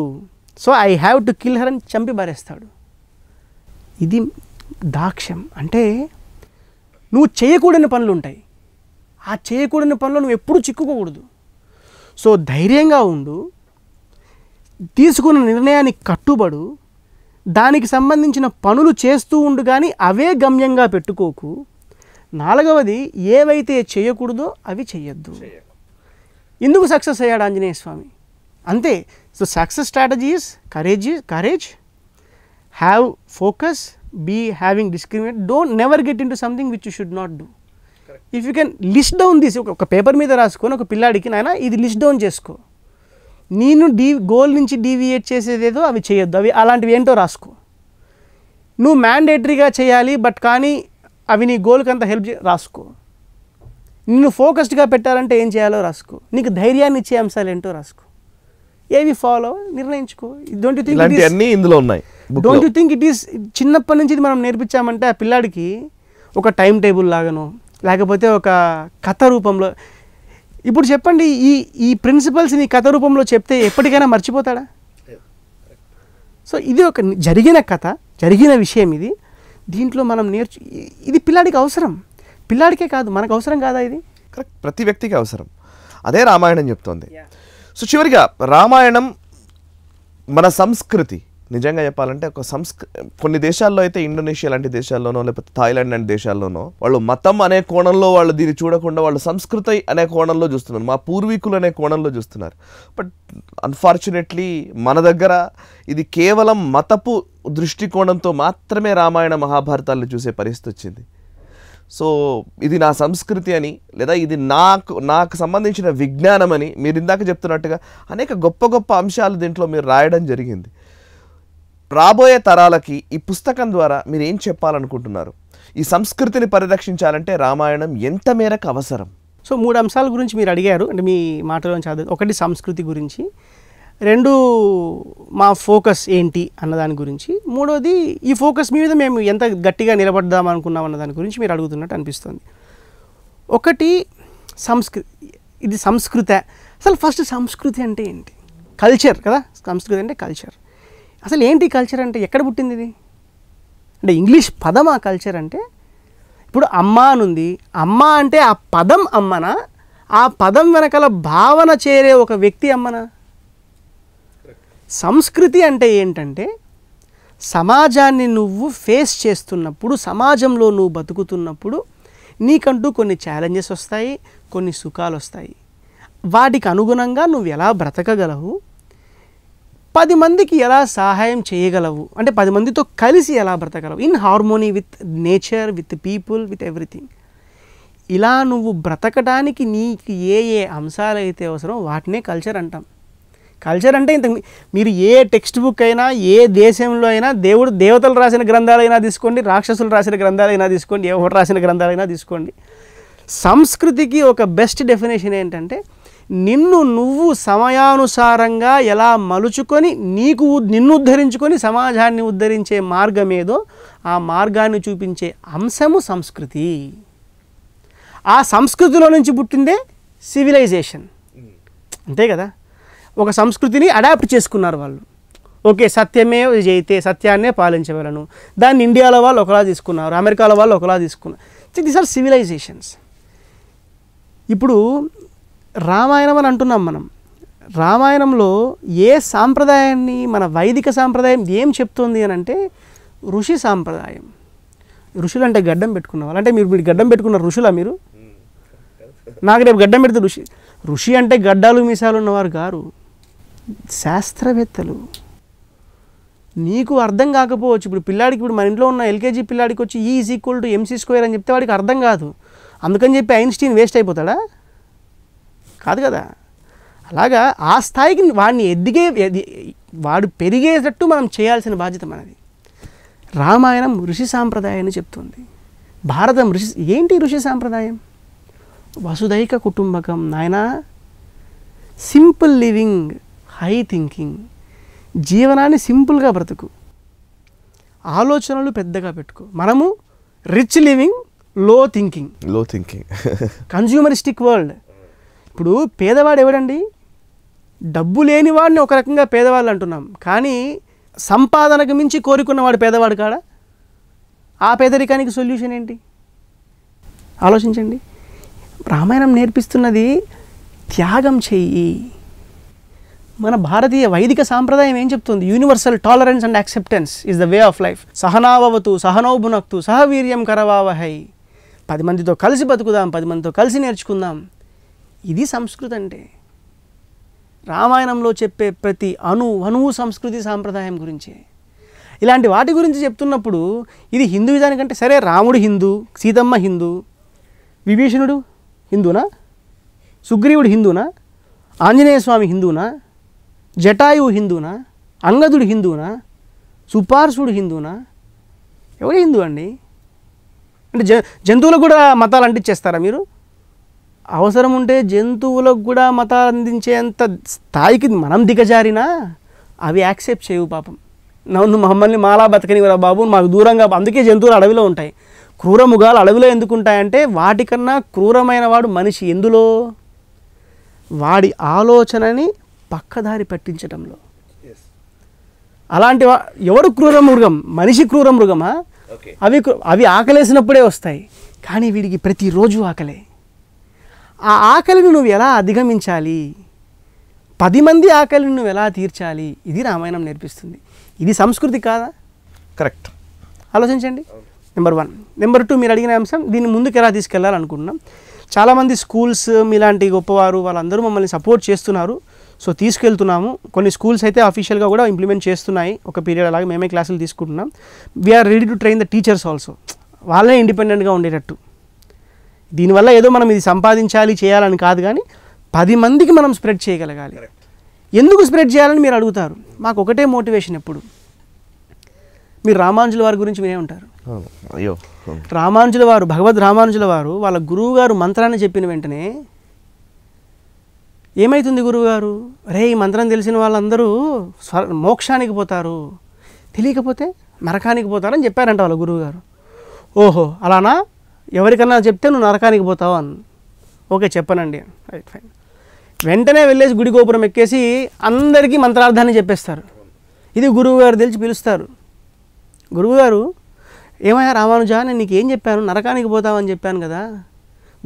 Speaker 2: so I have to kill her అని చంపి బారేస్తాడు ఇది దాక్ష్యం అంటే నువ్వు చేయకూడని పనులు ఉంటాయి ఆ చేయకూడని పనులు నువ్వు ఎప్పుడు చిక్కుకోకూడదు సో ధైర్యంగా ఉండు తీసుకున్న నిర్ణయానికి కట్టుబడు దానికి సంబంధించిన పనులు చేస్తూ ఉండు కానీ అవే గమ్యంగా పెట్టుకోకు నాలుగవది ఏవైతే చేయకూడదో అవి చేయొద్దు ఎందుకు సక్సెస్ అయ్యాడు ఆంజనేయ స్వామి అంతే so success strategies courage courage have focus be having discriminate, don't not never get into something which you should not do. Correct. If you can list down ఒక పేపర్ మీద రాసుకొని ఒక పిల్లాడికి నాయన ఇది లిస్ట్ డౌన్ చేసుకో నేను డీ గోల్ నుంచి డీవియేట్ చేసేదేదో అవి చేయొద్దు అవి అలాంటివి ఏంటో రాసుకో నువ్వు మ్యాండేటరీగా చేయాలి బట్ కానీ అవి నీ గోల్కి అంత హెల్ప్ రాసుకో నిన్ను ఫోకస్డ్గా పెట్టాలంటే ఏం చేయాలో రాసుకో నీకు ధైర్యాన్ని ఇచ్చే అంశాలు ఏంటో రాసుకో ఏవి ఫాలో నిర్ణయించుకో డోంట్ యూ థింక్ అన్నీ ఇందులో ఉన్నాయి don't you think it is చిన్నప్పటి నుంచి మనం నేర్పించామంటే ఆ పిల్లాడికి ఒక టైం టేబుల్ లాగాను లేకపోతే ఒక కథ రూపంలో ఇప్పుడు చెప్పండి ఈ ఈ ప్రిన్సిపల్స్ నీ కథ రూపంలో చెప్తే ఎప్పటికైనా మర్చిపోతాడా సో ఇది ఒక జరిగిన కథ జరిగిన విషయం ఇది దీంట్లో మనం నేర్చు ఇది పిల్లాడికి అవసరం పిల్లాడికే కాదు మనకు అవసరం కాదా ఇది
Speaker 1: కరెక్ట్ ప్రతి వ్యక్తికి అవసరం అదే రామాయణం చెప్తోంది సో చివరిగా రామాయణం మన సంస్కృతి నిజంగా చెప్పాలంటే ఒక సంస్క కొన్ని దేశాల్లో అయితే ఇండోనేషియా లాంటి దేశాల్లోనో లేకపోతే థాయిలాండ్ లాంటి దేశాల్లోనో వాళ్ళు మతం అనే కోణంలో వాళ్ళు దీన్ని చూడకుండా వాళ్ళు సంస్కృతి అనే కోణంలో చూస్తున్నారు మా పూర్వీకులు అనే కోణంలో చూస్తున్నారు బట్ అన్ఫార్చునేట్లీ మన దగ్గర ఇది కేవలం మతపు దృష్టికోణంతో మాత్రమే రామాయణ మహాభారతాలను చూసే పరిస్థితి వచ్చింది సో ఇది నా సంస్కృతి అని లేదా ఇది నాకు నాకు సంబంధించిన విజ్ఞానం అని మీరు ఇందాక చెప్తున్నట్టుగా అనేక గొప్ప గొప్ప అంశాలు దీంట్లో మీరు రాయడం జరిగింది రాబోయే తరాలకి ఈ పుస్తకం ద్వారా మీరు ఏం చెప్పాలనుకుంటున్నారు ఈ సంస్కృతిని పరిరక్షించాలంటే రామాయణం ఎంత మేరకు అవసరం
Speaker 2: సో మూడు అంశాల గురించి మీరు అడిగారు అంటే మీ మాటలో చదువు ఒకటి సంస్కృతి గురించి రెండు మా ఫోకస్ ఏంటి అన్న దాని గురించి మూడోది ఈ ఫోకస్ మీద మేము ఎంత గట్టిగా నిలబడదాం అనుకున్నాం అన్న దాని గురించి మీరు అడుగుతున్నట్టు అనిపిస్తుంది ఒకటి సంస్కృతి ఇది సంస్కృత అసలు ఫస్ట్ సంస్కృతి అంటే ఏంటి కల్చర్ కదా సంస్కృతి అంటే కల్చర్ అసలు ఏంటి కల్చర్ అంటే ఎక్కడ పుట్టింది ఇది అంటే ఇంగ్లీష్ పదం ఆ కల్చర్ అంటే ఇప్పుడు అమ్మ అనుంది అమ్మ అంటే ఆ పదం అమ్మనా ఆ పదం వెనకాల భావన చేరే ఒక వ్యక్తి అమ్మనా సంస్కృతి అంటే ఏంటంటే సమాజాన్ని నువ్వు ఫేస్ చేస్తున్నప్పుడు సమాజంలో నువ్వు బతుకుతున్నప్పుడు నీకంటూ కొన్ని ఛాలెంజెస్ వస్తాయి కొన్ని సుఖాలు వస్తాయి వాటికి అనుగుణంగా నువ్వు ఎలా బ్రతకగలవు పది మందికి ఎలా సహాయం చేయగలవు అంటే పది మందితో కలిసి ఎలా బ్రతకగలవు in harmony with nature with people with everything ఇలా నువ్వు బ్రతకడానికి నీకు ఏ ఏ అంశాలు అయితే వాటినే కల్చర్ అంటాం కల్చర్ అంటే ఇంత మీరు ఏ టెక్స్ట్ బుక్ అయినా ఏ దేశంలో అయినా దేవుడు దేవతలు రాసిన గ్రంథాలైనా తీసుకోండి రాక్షసులు రాసిన గ్రంథాలైనా తీసుకోండి ఎవరు రాసిన గ్రంథాలైనా తీసుకోండి సంస్కృతికి ఒక బెస్ట్ డెఫినేషన్ ఏంటంటే నిన్ను నువ్వు సమయానుసారంగా ఎలా మలుచుకొని నీకు నిన్ను ఉద్ధరించుకొని సమాజాన్ని ఉద్ధరించే మార్గం ఏదో ఆ మార్గాన్ని చూపించే అంశము సంస్కృతి ఆ సంస్కృతిలో నుంచి పుట్టిందే సివిలైజేషన్ అంతే కదా ఒక సంస్కృతిని అడాప్ట్ చేసుకున్నారు వాళ్ళు ఓకే సత్యమే చేయితే సత్యాన్నే పాలించగలను దాన్ని ఇండియాలో వాళ్ళు ఒకలా తీసుకున్నారు అమెరికాలో వాళ్ళు ఒకలా తీసుకున్నారు దీస్ ఆర్ సివిలైజేషన్స్ ఇప్పుడు రామాయణం అని అంటున్నాం మనం రామాయణంలో ఏ సాంప్రదాయాన్ని మన వైదిక సాంప్రదాయం ఏం చెప్తుంది అని అంటే ఋషి సాంప్రదాయం ఋషులు అంటే గడ్డం వాళ్ళు అంటే మీరు మీరు గడ్డం పెట్టుకున్న ఋషులా మీరు నాకు రేపు గడ్డం పెడితే ఋషి ఋషి అంటే గడ్డాలు మీసాలు ఉన్నవారు గారు శాస్త్రవేత్తలు నీకు అర్థం కాకపోవచ్చు ఇప్పుడు పిల్లాడికి ఇప్పుడు మన ఇంట్లో ఉన్న ఎల్కేజీ పిల్లాడికి వచ్చి is equal to MC square అని చెప్తే వాడికి అర్థం కాదు అందుకని చెప్పి ఐన్స్టీన్ వేస్ట్ అయిపోతాడా కాదు కదా అలాగా ఆ స్థాయికి వాడిని ఎదిగే వాడు పెరిగేటట్టు మనం చేయాల్సిన బాధ్యత మనది రామాయణం ఋషి సాంప్రదాయాన్ని చెప్తుంది భారతం ఋషి ఏంటి ఋషి సాంప్రదాయం వసుదైక కుటుంబకం నాయన సింపుల్ లివింగ్ హై థింకింగ్ జీవనాన్ని సింపుల్గా బ్రతుకు ఆలోచనలు పెద్దగా పెట్టుకో మనము రిచ్ లివింగ్ లో థింకింగ్ లో థింకింగ్ కన్జ్యూమరిస్టిక్ వరల్డ్ ఇప్పుడు పేదవాడు ఎవడండి డబ్బు లేనివాడిని ఒక రకంగా పేదవాళ్ళు అంటున్నాం కానీ సంపాదనకు మించి కోరుకున్నవాడు పేదవాడు కాడా ఆ పేదరికానికి సొల్యూషన్ ఏంటి ఆలోచించండి రామాయణం నేర్పిస్తున్నది త్యాగం చెయ్యి మన భారతీయ వైదిక సాంప్రదాయం ఏం చెప్తుంది universal tolerance and acceptance is the way of life సహనావవతు సహనౌభునక్తు సహవీర్యం కరవావహై పది మందితో కలిసి బతుకుదాం పది మందితో కలిసి నేర్చుకుందాం ఇది సంస్కృతి అంటే రామాయణంలో చెప్పే ప్రతి అణు అణువు సంస్కృతి సాంప్రదాయం గురించి ఇలాంటి వాటి గురించి చెప్తున్నప్పుడు ఇది విధానికంటే సరే రాముడు హిందూ సీతమ్మ హిందూ విభీషణుడు హిందూనా సుగ్రీవుడు హిందూనా ఆంజనేయ స్వామి హిందూనా జటాయువు హిందువునా అంగదుడు హిందువునా సుపార్సుడు హిందువునా ఎవరు హిందూ అండి అంటే జ జంతువులకు కూడా మతాలు అంటించేస్తారా మీరు అవసరం ఉంటే జంతువులకు కూడా మతాలు అందించేంత స్థాయికి మనం దిగజారినా అవి యాక్సెప్ట్ చేయవు పాపం నన్ను మమ్మల్ని మాలా బతకనివరా బాబు మాకు దూరంగా అందుకే జంతువులు అడవిలో ఉంటాయి క్రూర ముగాలు అడవిలో ఉంటాయంటే వాటికన్నా క్రూరమైన వాడు మనిషి ఎందులో వాడి ఆలోచనని పక్కదారి పట్టించడంలో అలాంటి ఎవరు క్రూర మృగం మనిషి క్రూర మృగమా అవి అవి ఆకలేసినప్పుడే వస్తాయి కానీ వీడికి ప్రతిరోజు ఆకలే ఆ ఆకలిని నువ్వు ఎలా అధిగమించాలి పది మంది ఆకలిని నువ్వు ఎలా తీర్చాలి ఇది రామాయణం నేర్పిస్తుంది ఇది సంస్కృతి కాదా కరెక్ట్ ఆలోచించండి నెంబర్ వన్ నెంబర్ టూ మీరు అడిగిన అంశం దీన్ని ముందుకు ఎలా తీసుకెళ్లాలనుకుంటున్నాం చాలామంది స్కూల్స్ మీలాంటి గొప్పవారు వాళ్ళందరూ మమ్మల్ని సపోర్ట్ చేస్తున్నారు సో తీసుకెళ్తున్నాము కొన్ని స్కూల్స్ అయితే అఫీషియల్గా కూడా ఇంప్లిమెంట్ చేస్తున్నాయి ఒక పీరియడ్ అలాగే మేమే క్లాసులు తీసుకుంటున్నాం we are ready to train the teachers also వాళ్ళే ఇండిపెండెంట్గా ఉండేటట్టు దీనివల్ల ఏదో మనం ఇది సంపాదించాలి చేయాలని కాదు కానీ పది మందికి మనం స్ప్రెడ్ చేయగలగాలి ఎందుకు స్ప్రెడ్ చేయాలని మీరు అడుగుతారు మాకు ఒకటే మోటివేషన్ ఎప్పుడు మీరు రామానుజుల వారి గురించి మీరే ఉంటారు అయ్యో రామానుజుల వారు భగవద్ రామానుజుల వారు వాళ్ళ గురువు గారు మంత్రాన్ని చెప్పిన వెంటనే ఏమైతుంది గురువుగారు రే ఈ మంత్రం తెలిసిన వాళ్ళందరూ స్వ మోక్షానికి పోతారు తెలియకపోతే నరకానికి పోతారని చెప్పారంట వాళ్ళు గురువుగారు ఓహో అలానా ఎవరికన్నా చెప్తే నువ్వు నరకానికి పోతావు అని ఓకే చెప్పనండి రైట్ ఫైన్ వెంటనే వెళ్ళేసి గుడి గోపురం ఎక్కేసి అందరికీ మంత్రార్థాన్ని చెప్పేస్తారు ఇది గురువుగారు తెలిసి పిలుస్తారు గురువుగారు ఏమయ్యా రామానుజా నేను నీకు ఏం చెప్పాను నరకానికి పోతావని చెప్పాను కదా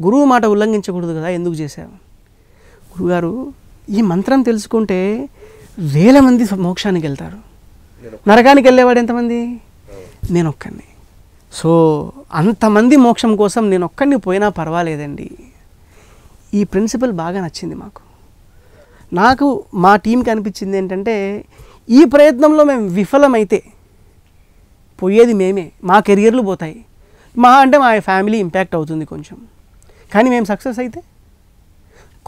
Speaker 2: గురువు మాట ఉల్లంఘించకూడదు కదా ఎందుకు చేశావు గురుగారు ఈ మంత్రం తెలుసుకుంటే వేల మంది మోక్షానికి వెళ్తారు నరకానికి వెళ్ళేవాడు ఎంతమంది నేను ఒక్కడిని సో అంతమంది మోక్షం కోసం నేను ఒక్కడిని పోయినా పర్వాలేదండి ఈ ప్రిన్సిపల్ బాగా నచ్చింది మాకు నాకు మా టీంకి అనిపించింది ఏంటంటే ఈ ప్రయత్నంలో మేము విఫలమైతే పోయేది మేమే మా కెరియర్లు పోతాయి మా అంటే మా ఫ్యామిలీ ఇంపాక్ట్ అవుతుంది కొంచెం కానీ మేము సక్సెస్ అయితే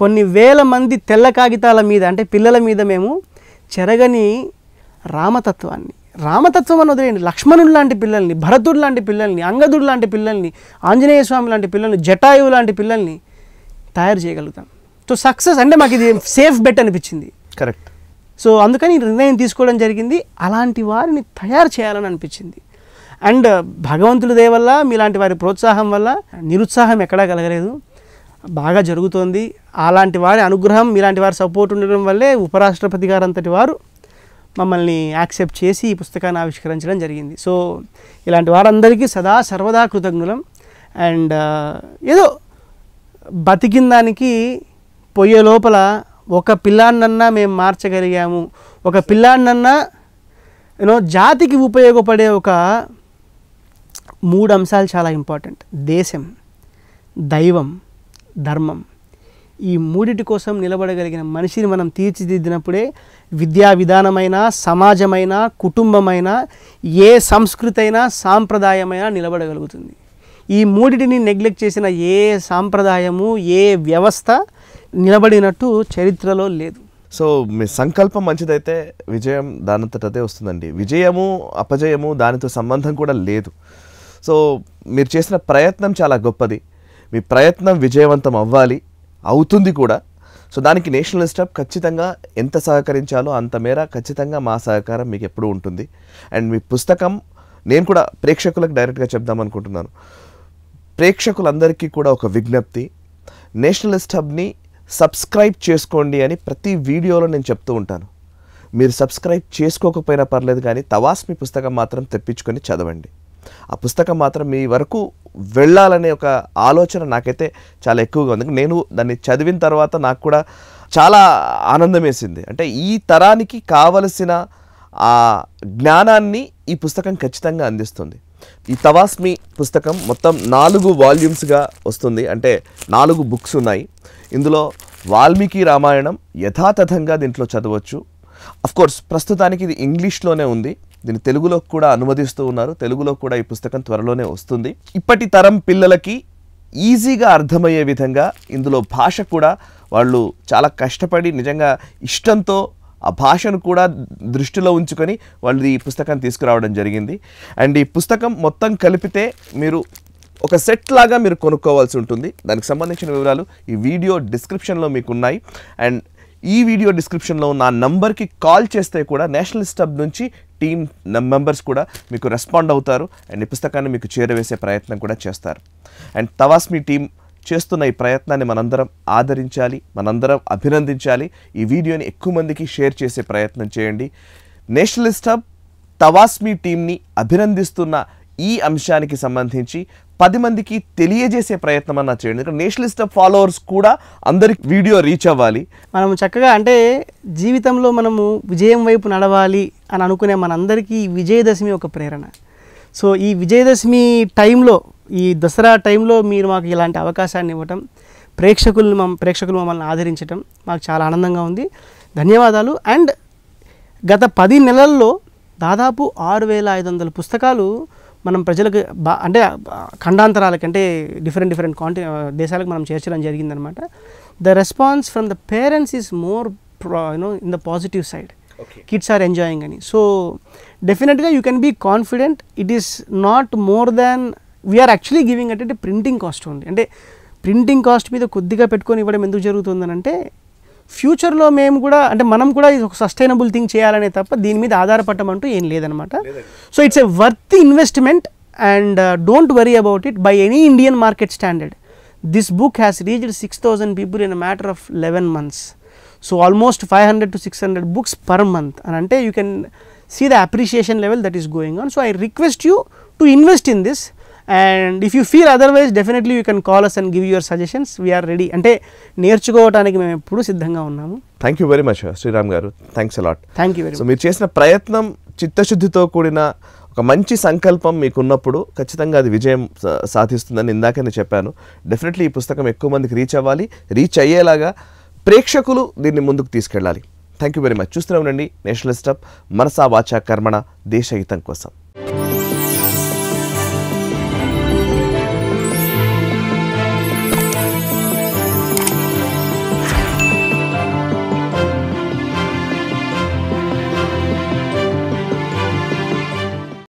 Speaker 2: కొన్ని వేల మంది తెల్ల కాగితాల మీద అంటే పిల్లల మీద మేము చెరగని రామతత్వాన్ని రామతత్వం అని వదిలేయండి లక్ష్మణుడు లాంటి పిల్లల్ని భరతుడు లాంటి పిల్లల్ని అంగదుడు లాంటి పిల్లల్ని ఆంజనేయ స్వామి లాంటి పిల్లల్ని జటాయువు లాంటి పిల్లల్ని తయారు చేయగలుగుతాం సో సక్సెస్ అంటే మాకు ఇది సేఫ్ బెట్ అనిపించింది కరెక్ట్ సో అందుకని నిర్ణయం తీసుకోవడం జరిగింది అలాంటి వారిని తయారు చేయాలని అనిపించింది అండ్ భగవంతుడి దేవల్ల మీలాంటి వారి ప్రోత్సాహం వల్ల నిరుత్సాహం ఎక్కడా కలగలేదు బాగా జరుగుతోంది అలాంటి వారి అనుగ్రహం ఇలాంటి వారి సపోర్ట్ ఉండడం వల్లే ఉపరాష్ట్రపతి గారు అంతటి వారు మమ్మల్ని యాక్సెప్ట్ చేసి ఈ పుస్తకాన్ని ఆవిష్కరించడం జరిగింది సో ఇలాంటి వారందరికీ సదా సర్వదా కృతజ్ఞులం అండ్ ఏదో బతికిన దానికి పోయే లోపల ఒక పిల్లాన్నన్నా మేము మార్చగలిగాము ఒక పిల్లాన్నన్నా యూనో జాతికి ఉపయోగపడే ఒక మూడు అంశాలు చాలా ఇంపార్టెంట్ దేశం దైవం ధర్మం ఈ మూడిటి కోసం నిలబడగలిగిన మనిషిని మనం తీర్చిదిద్దినప్పుడే విద్యా విధానమైన సమాజమైన కుటుంబమైన ఏ సంస్కృతి అయినా సాంప్రదాయమైనా నిలబడగలుగుతుంది ఈ మూడిటిని నెగ్లెక్ట్ చేసిన ఏ సాంప్రదాయము ఏ వ్యవస్థ నిలబడినట్టు చరిత్రలో లేదు సో
Speaker 1: మీ సంకల్పం మంచిదైతే విజయం దానంతటదే వస్తుందండి విజయము అపజయము దానితో సంబంధం కూడా లేదు సో మీరు చేసిన ప్రయత్నం చాలా గొప్పది మీ ప్రయత్నం విజయవంతం అవ్వాలి అవుతుంది కూడా సో దానికి నేషనల్ స్టెప్ ఖచ్చితంగా ఎంత సహకరించాలో అంత మేర ఖచ్చితంగా మా సహకారం మీకు ఎప్పుడూ ఉంటుంది అండ్ మీ పుస్తకం నేను కూడా ప్రేక్షకులకు డైరెక్ట్గా చెప్దాం అనుకుంటున్నాను ప్రేక్షకులందరికీ కూడా ఒక విజ్ఞప్తి నేషనల్ స్టబ్ని సబ్స్క్రైబ్ చేసుకోండి అని ప్రతి వీడియోలో నేను చెప్తూ ఉంటాను మీరు సబ్స్క్రైబ్ చేసుకోకపోయినా పర్లేదు కానీ తవాస్మి పుస్తకం మాత్రం తెప్పించుకొని చదవండి ఆ పుస్తకం మాత్రం మీ వరకు వెళ్ళాలనే ఒక ఆలోచన నాకైతే చాలా ఎక్కువగా ఉంది నేను దాన్ని చదివిన తర్వాత నాకు కూడా చాలా ఆనందం వేసింది అంటే ఈ తరానికి కావలసిన ఆ జ్ఞానాన్ని ఈ పుస్తకం ఖచ్చితంగా అందిస్తుంది ఈ తవాస్మి పుస్తకం మొత్తం నాలుగు వాల్యూమ్స్గా వస్తుంది అంటే నాలుగు బుక్స్ ఉన్నాయి ఇందులో వాల్మీకి రామాయణం యథాతథంగా దీంట్లో చదవచ్చు కోర్స్ ప్రస్తుతానికి ఇది ఇంగ్లీష్లోనే ఉంది దీన్ని తెలుగులో కూడా అనువదిస్తూ ఉన్నారు తెలుగులో కూడా ఈ పుస్తకం త్వరలోనే వస్తుంది ఇప్పటి తరం పిల్లలకి ఈజీగా అర్థమయ్యే విధంగా ఇందులో భాష కూడా వాళ్ళు చాలా కష్టపడి నిజంగా ఇష్టంతో ఆ భాషను కూడా దృష్టిలో ఉంచుకొని వాళ్ళు ఈ పుస్తకాన్ని తీసుకురావడం జరిగింది అండ్ ఈ పుస్తకం మొత్తం కలిపితే మీరు ఒక సెట్ లాగా మీరు కొనుక్కోవాల్సి ఉంటుంది దానికి సంబంధించిన వివరాలు ఈ వీడియో డిస్క్రిప్షన్లో మీకు ఉన్నాయి అండ్ ఈ వీడియో డిస్క్రిప్షన్లో నా నంబర్కి కాల్ చేస్తే కూడా నేషనల్ స్టబ్ నుంచి టీమ్ మెంబర్స్ కూడా మీకు రెస్పాండ్ అవుతారు అండ్ ఈ పుస్తకాన్ని మీకు చేరవేసే ప్రయత్నం కూడా చేస్తారు అండ్ తవాస్మి టీం చేస్తున్న ఈ ప్రయత్నాన్ని మనందరం ఆదరించాలి మనందరం అభినందించాలి ఈ వీడియోని ఎక్కువ మందికి షేర్ చేసే ప్రయత్నం చేయండి నేషనలిస్ట్ హబ్ తవాస్మి టీంని అభినందిస్తున్న ఈ అంశానికి సంబంధించి పది మందికి తెలియజేసే ప్రయత్నం అన్న చేయండి నేషనలిస్ట్ నేషనలిస్ట్ ఫాలోవర్స్ కూడా అందరికి వీడియో రీచ్ అవ్వాలి మనం
Speaker 2: చక్కగా అంటే జీవితంలో మనము విజయం వైపు నడవాలి అని అనుకునే మనందరికీ విజయదశమి ఒక ప్రేరణ సో ఈ విజయదశమి టైంలో ఈ దసరా టైంలో మీరు మాకు ఇలాంటి అవకాశాన్ని ఇవ్వటం ప్రేక్షకులను మమ్మ ప్రేక్షకులు మమ్మల్ని ఆదరించటం మాకు చాలా ఆనందంగా ఉంది ధన్యవాదాలు అండ్ గత పది నెలల్లో దాదాపు ఆరు వేల ఐదు వందల పుస్తకాలు మనం ప్రజలకు బా అంటే ఖండాంతరాలకంటే డిఫరెంట్ డిఫరెంట్ కాంటి దేశాలకు మనం చేర్చడం జరిగిందనమాట the response from the parents is more you know in the positive side kids are enjoying అని సో డెఫినెట్గా you can be confident it is not more than we are actually giving అంటే ప్రింటింగ్ కాస్ట్ ఉంది అంటే printing cost మీద కొద్దిగా పెట్టుకొని ఇవ్వడం ఎందుకు జరుగుతుందని అంటే ఫ్యూచర్లో మేము కూడా అంటే మనం కూడా ఇది ఒక సస్టైనబుల్ థింగ్ చేయాలనే తప్ప దీని మీద ఆధారపడటం ఏం లేదనమాట so it's a worth investment and don't worry about it by any Indian market standard this book has reached six thousand people in matter of eleven months so almost five hundred to six hundred books per month అని అంటే you can see the appreciation level that is going on so I request you to invest in this and if you feel otherwise definitely you can call us and give your suggestions we are ready అంటే నేర్చుకోవడానికి మేము ఎప్పుడూ సిద్ధంగా ఉన్నాము
Speaker 1: thank you very much Sriram garu thanks a lot thank you very మీరు చేసిన ప్రయత్నం చిత్తశుద్ధితో కూడిన ఒక మంచి సంకల్పం మీకున్నప్పుడు ఖచ్చితంగా అది విజయం సాధిస్తుందని ఇందాక నేను చెప్పాను డెఫినెట్లీ ఈ పుస్తకం ఎక్కువ మందికి రీచ్ అవ్వాలి రీచ్ అయ్యేలాగా ప్రేక్షకులు దీన్ని ముందుకు తీసుకెళ్ళాలి థ్యాంక్ యూ వెరీ మచ్ చూస్తూనే ఉండండి నేషనల్ స్టప్ మనసా వాచా కర్మణ దేశహితం కోసం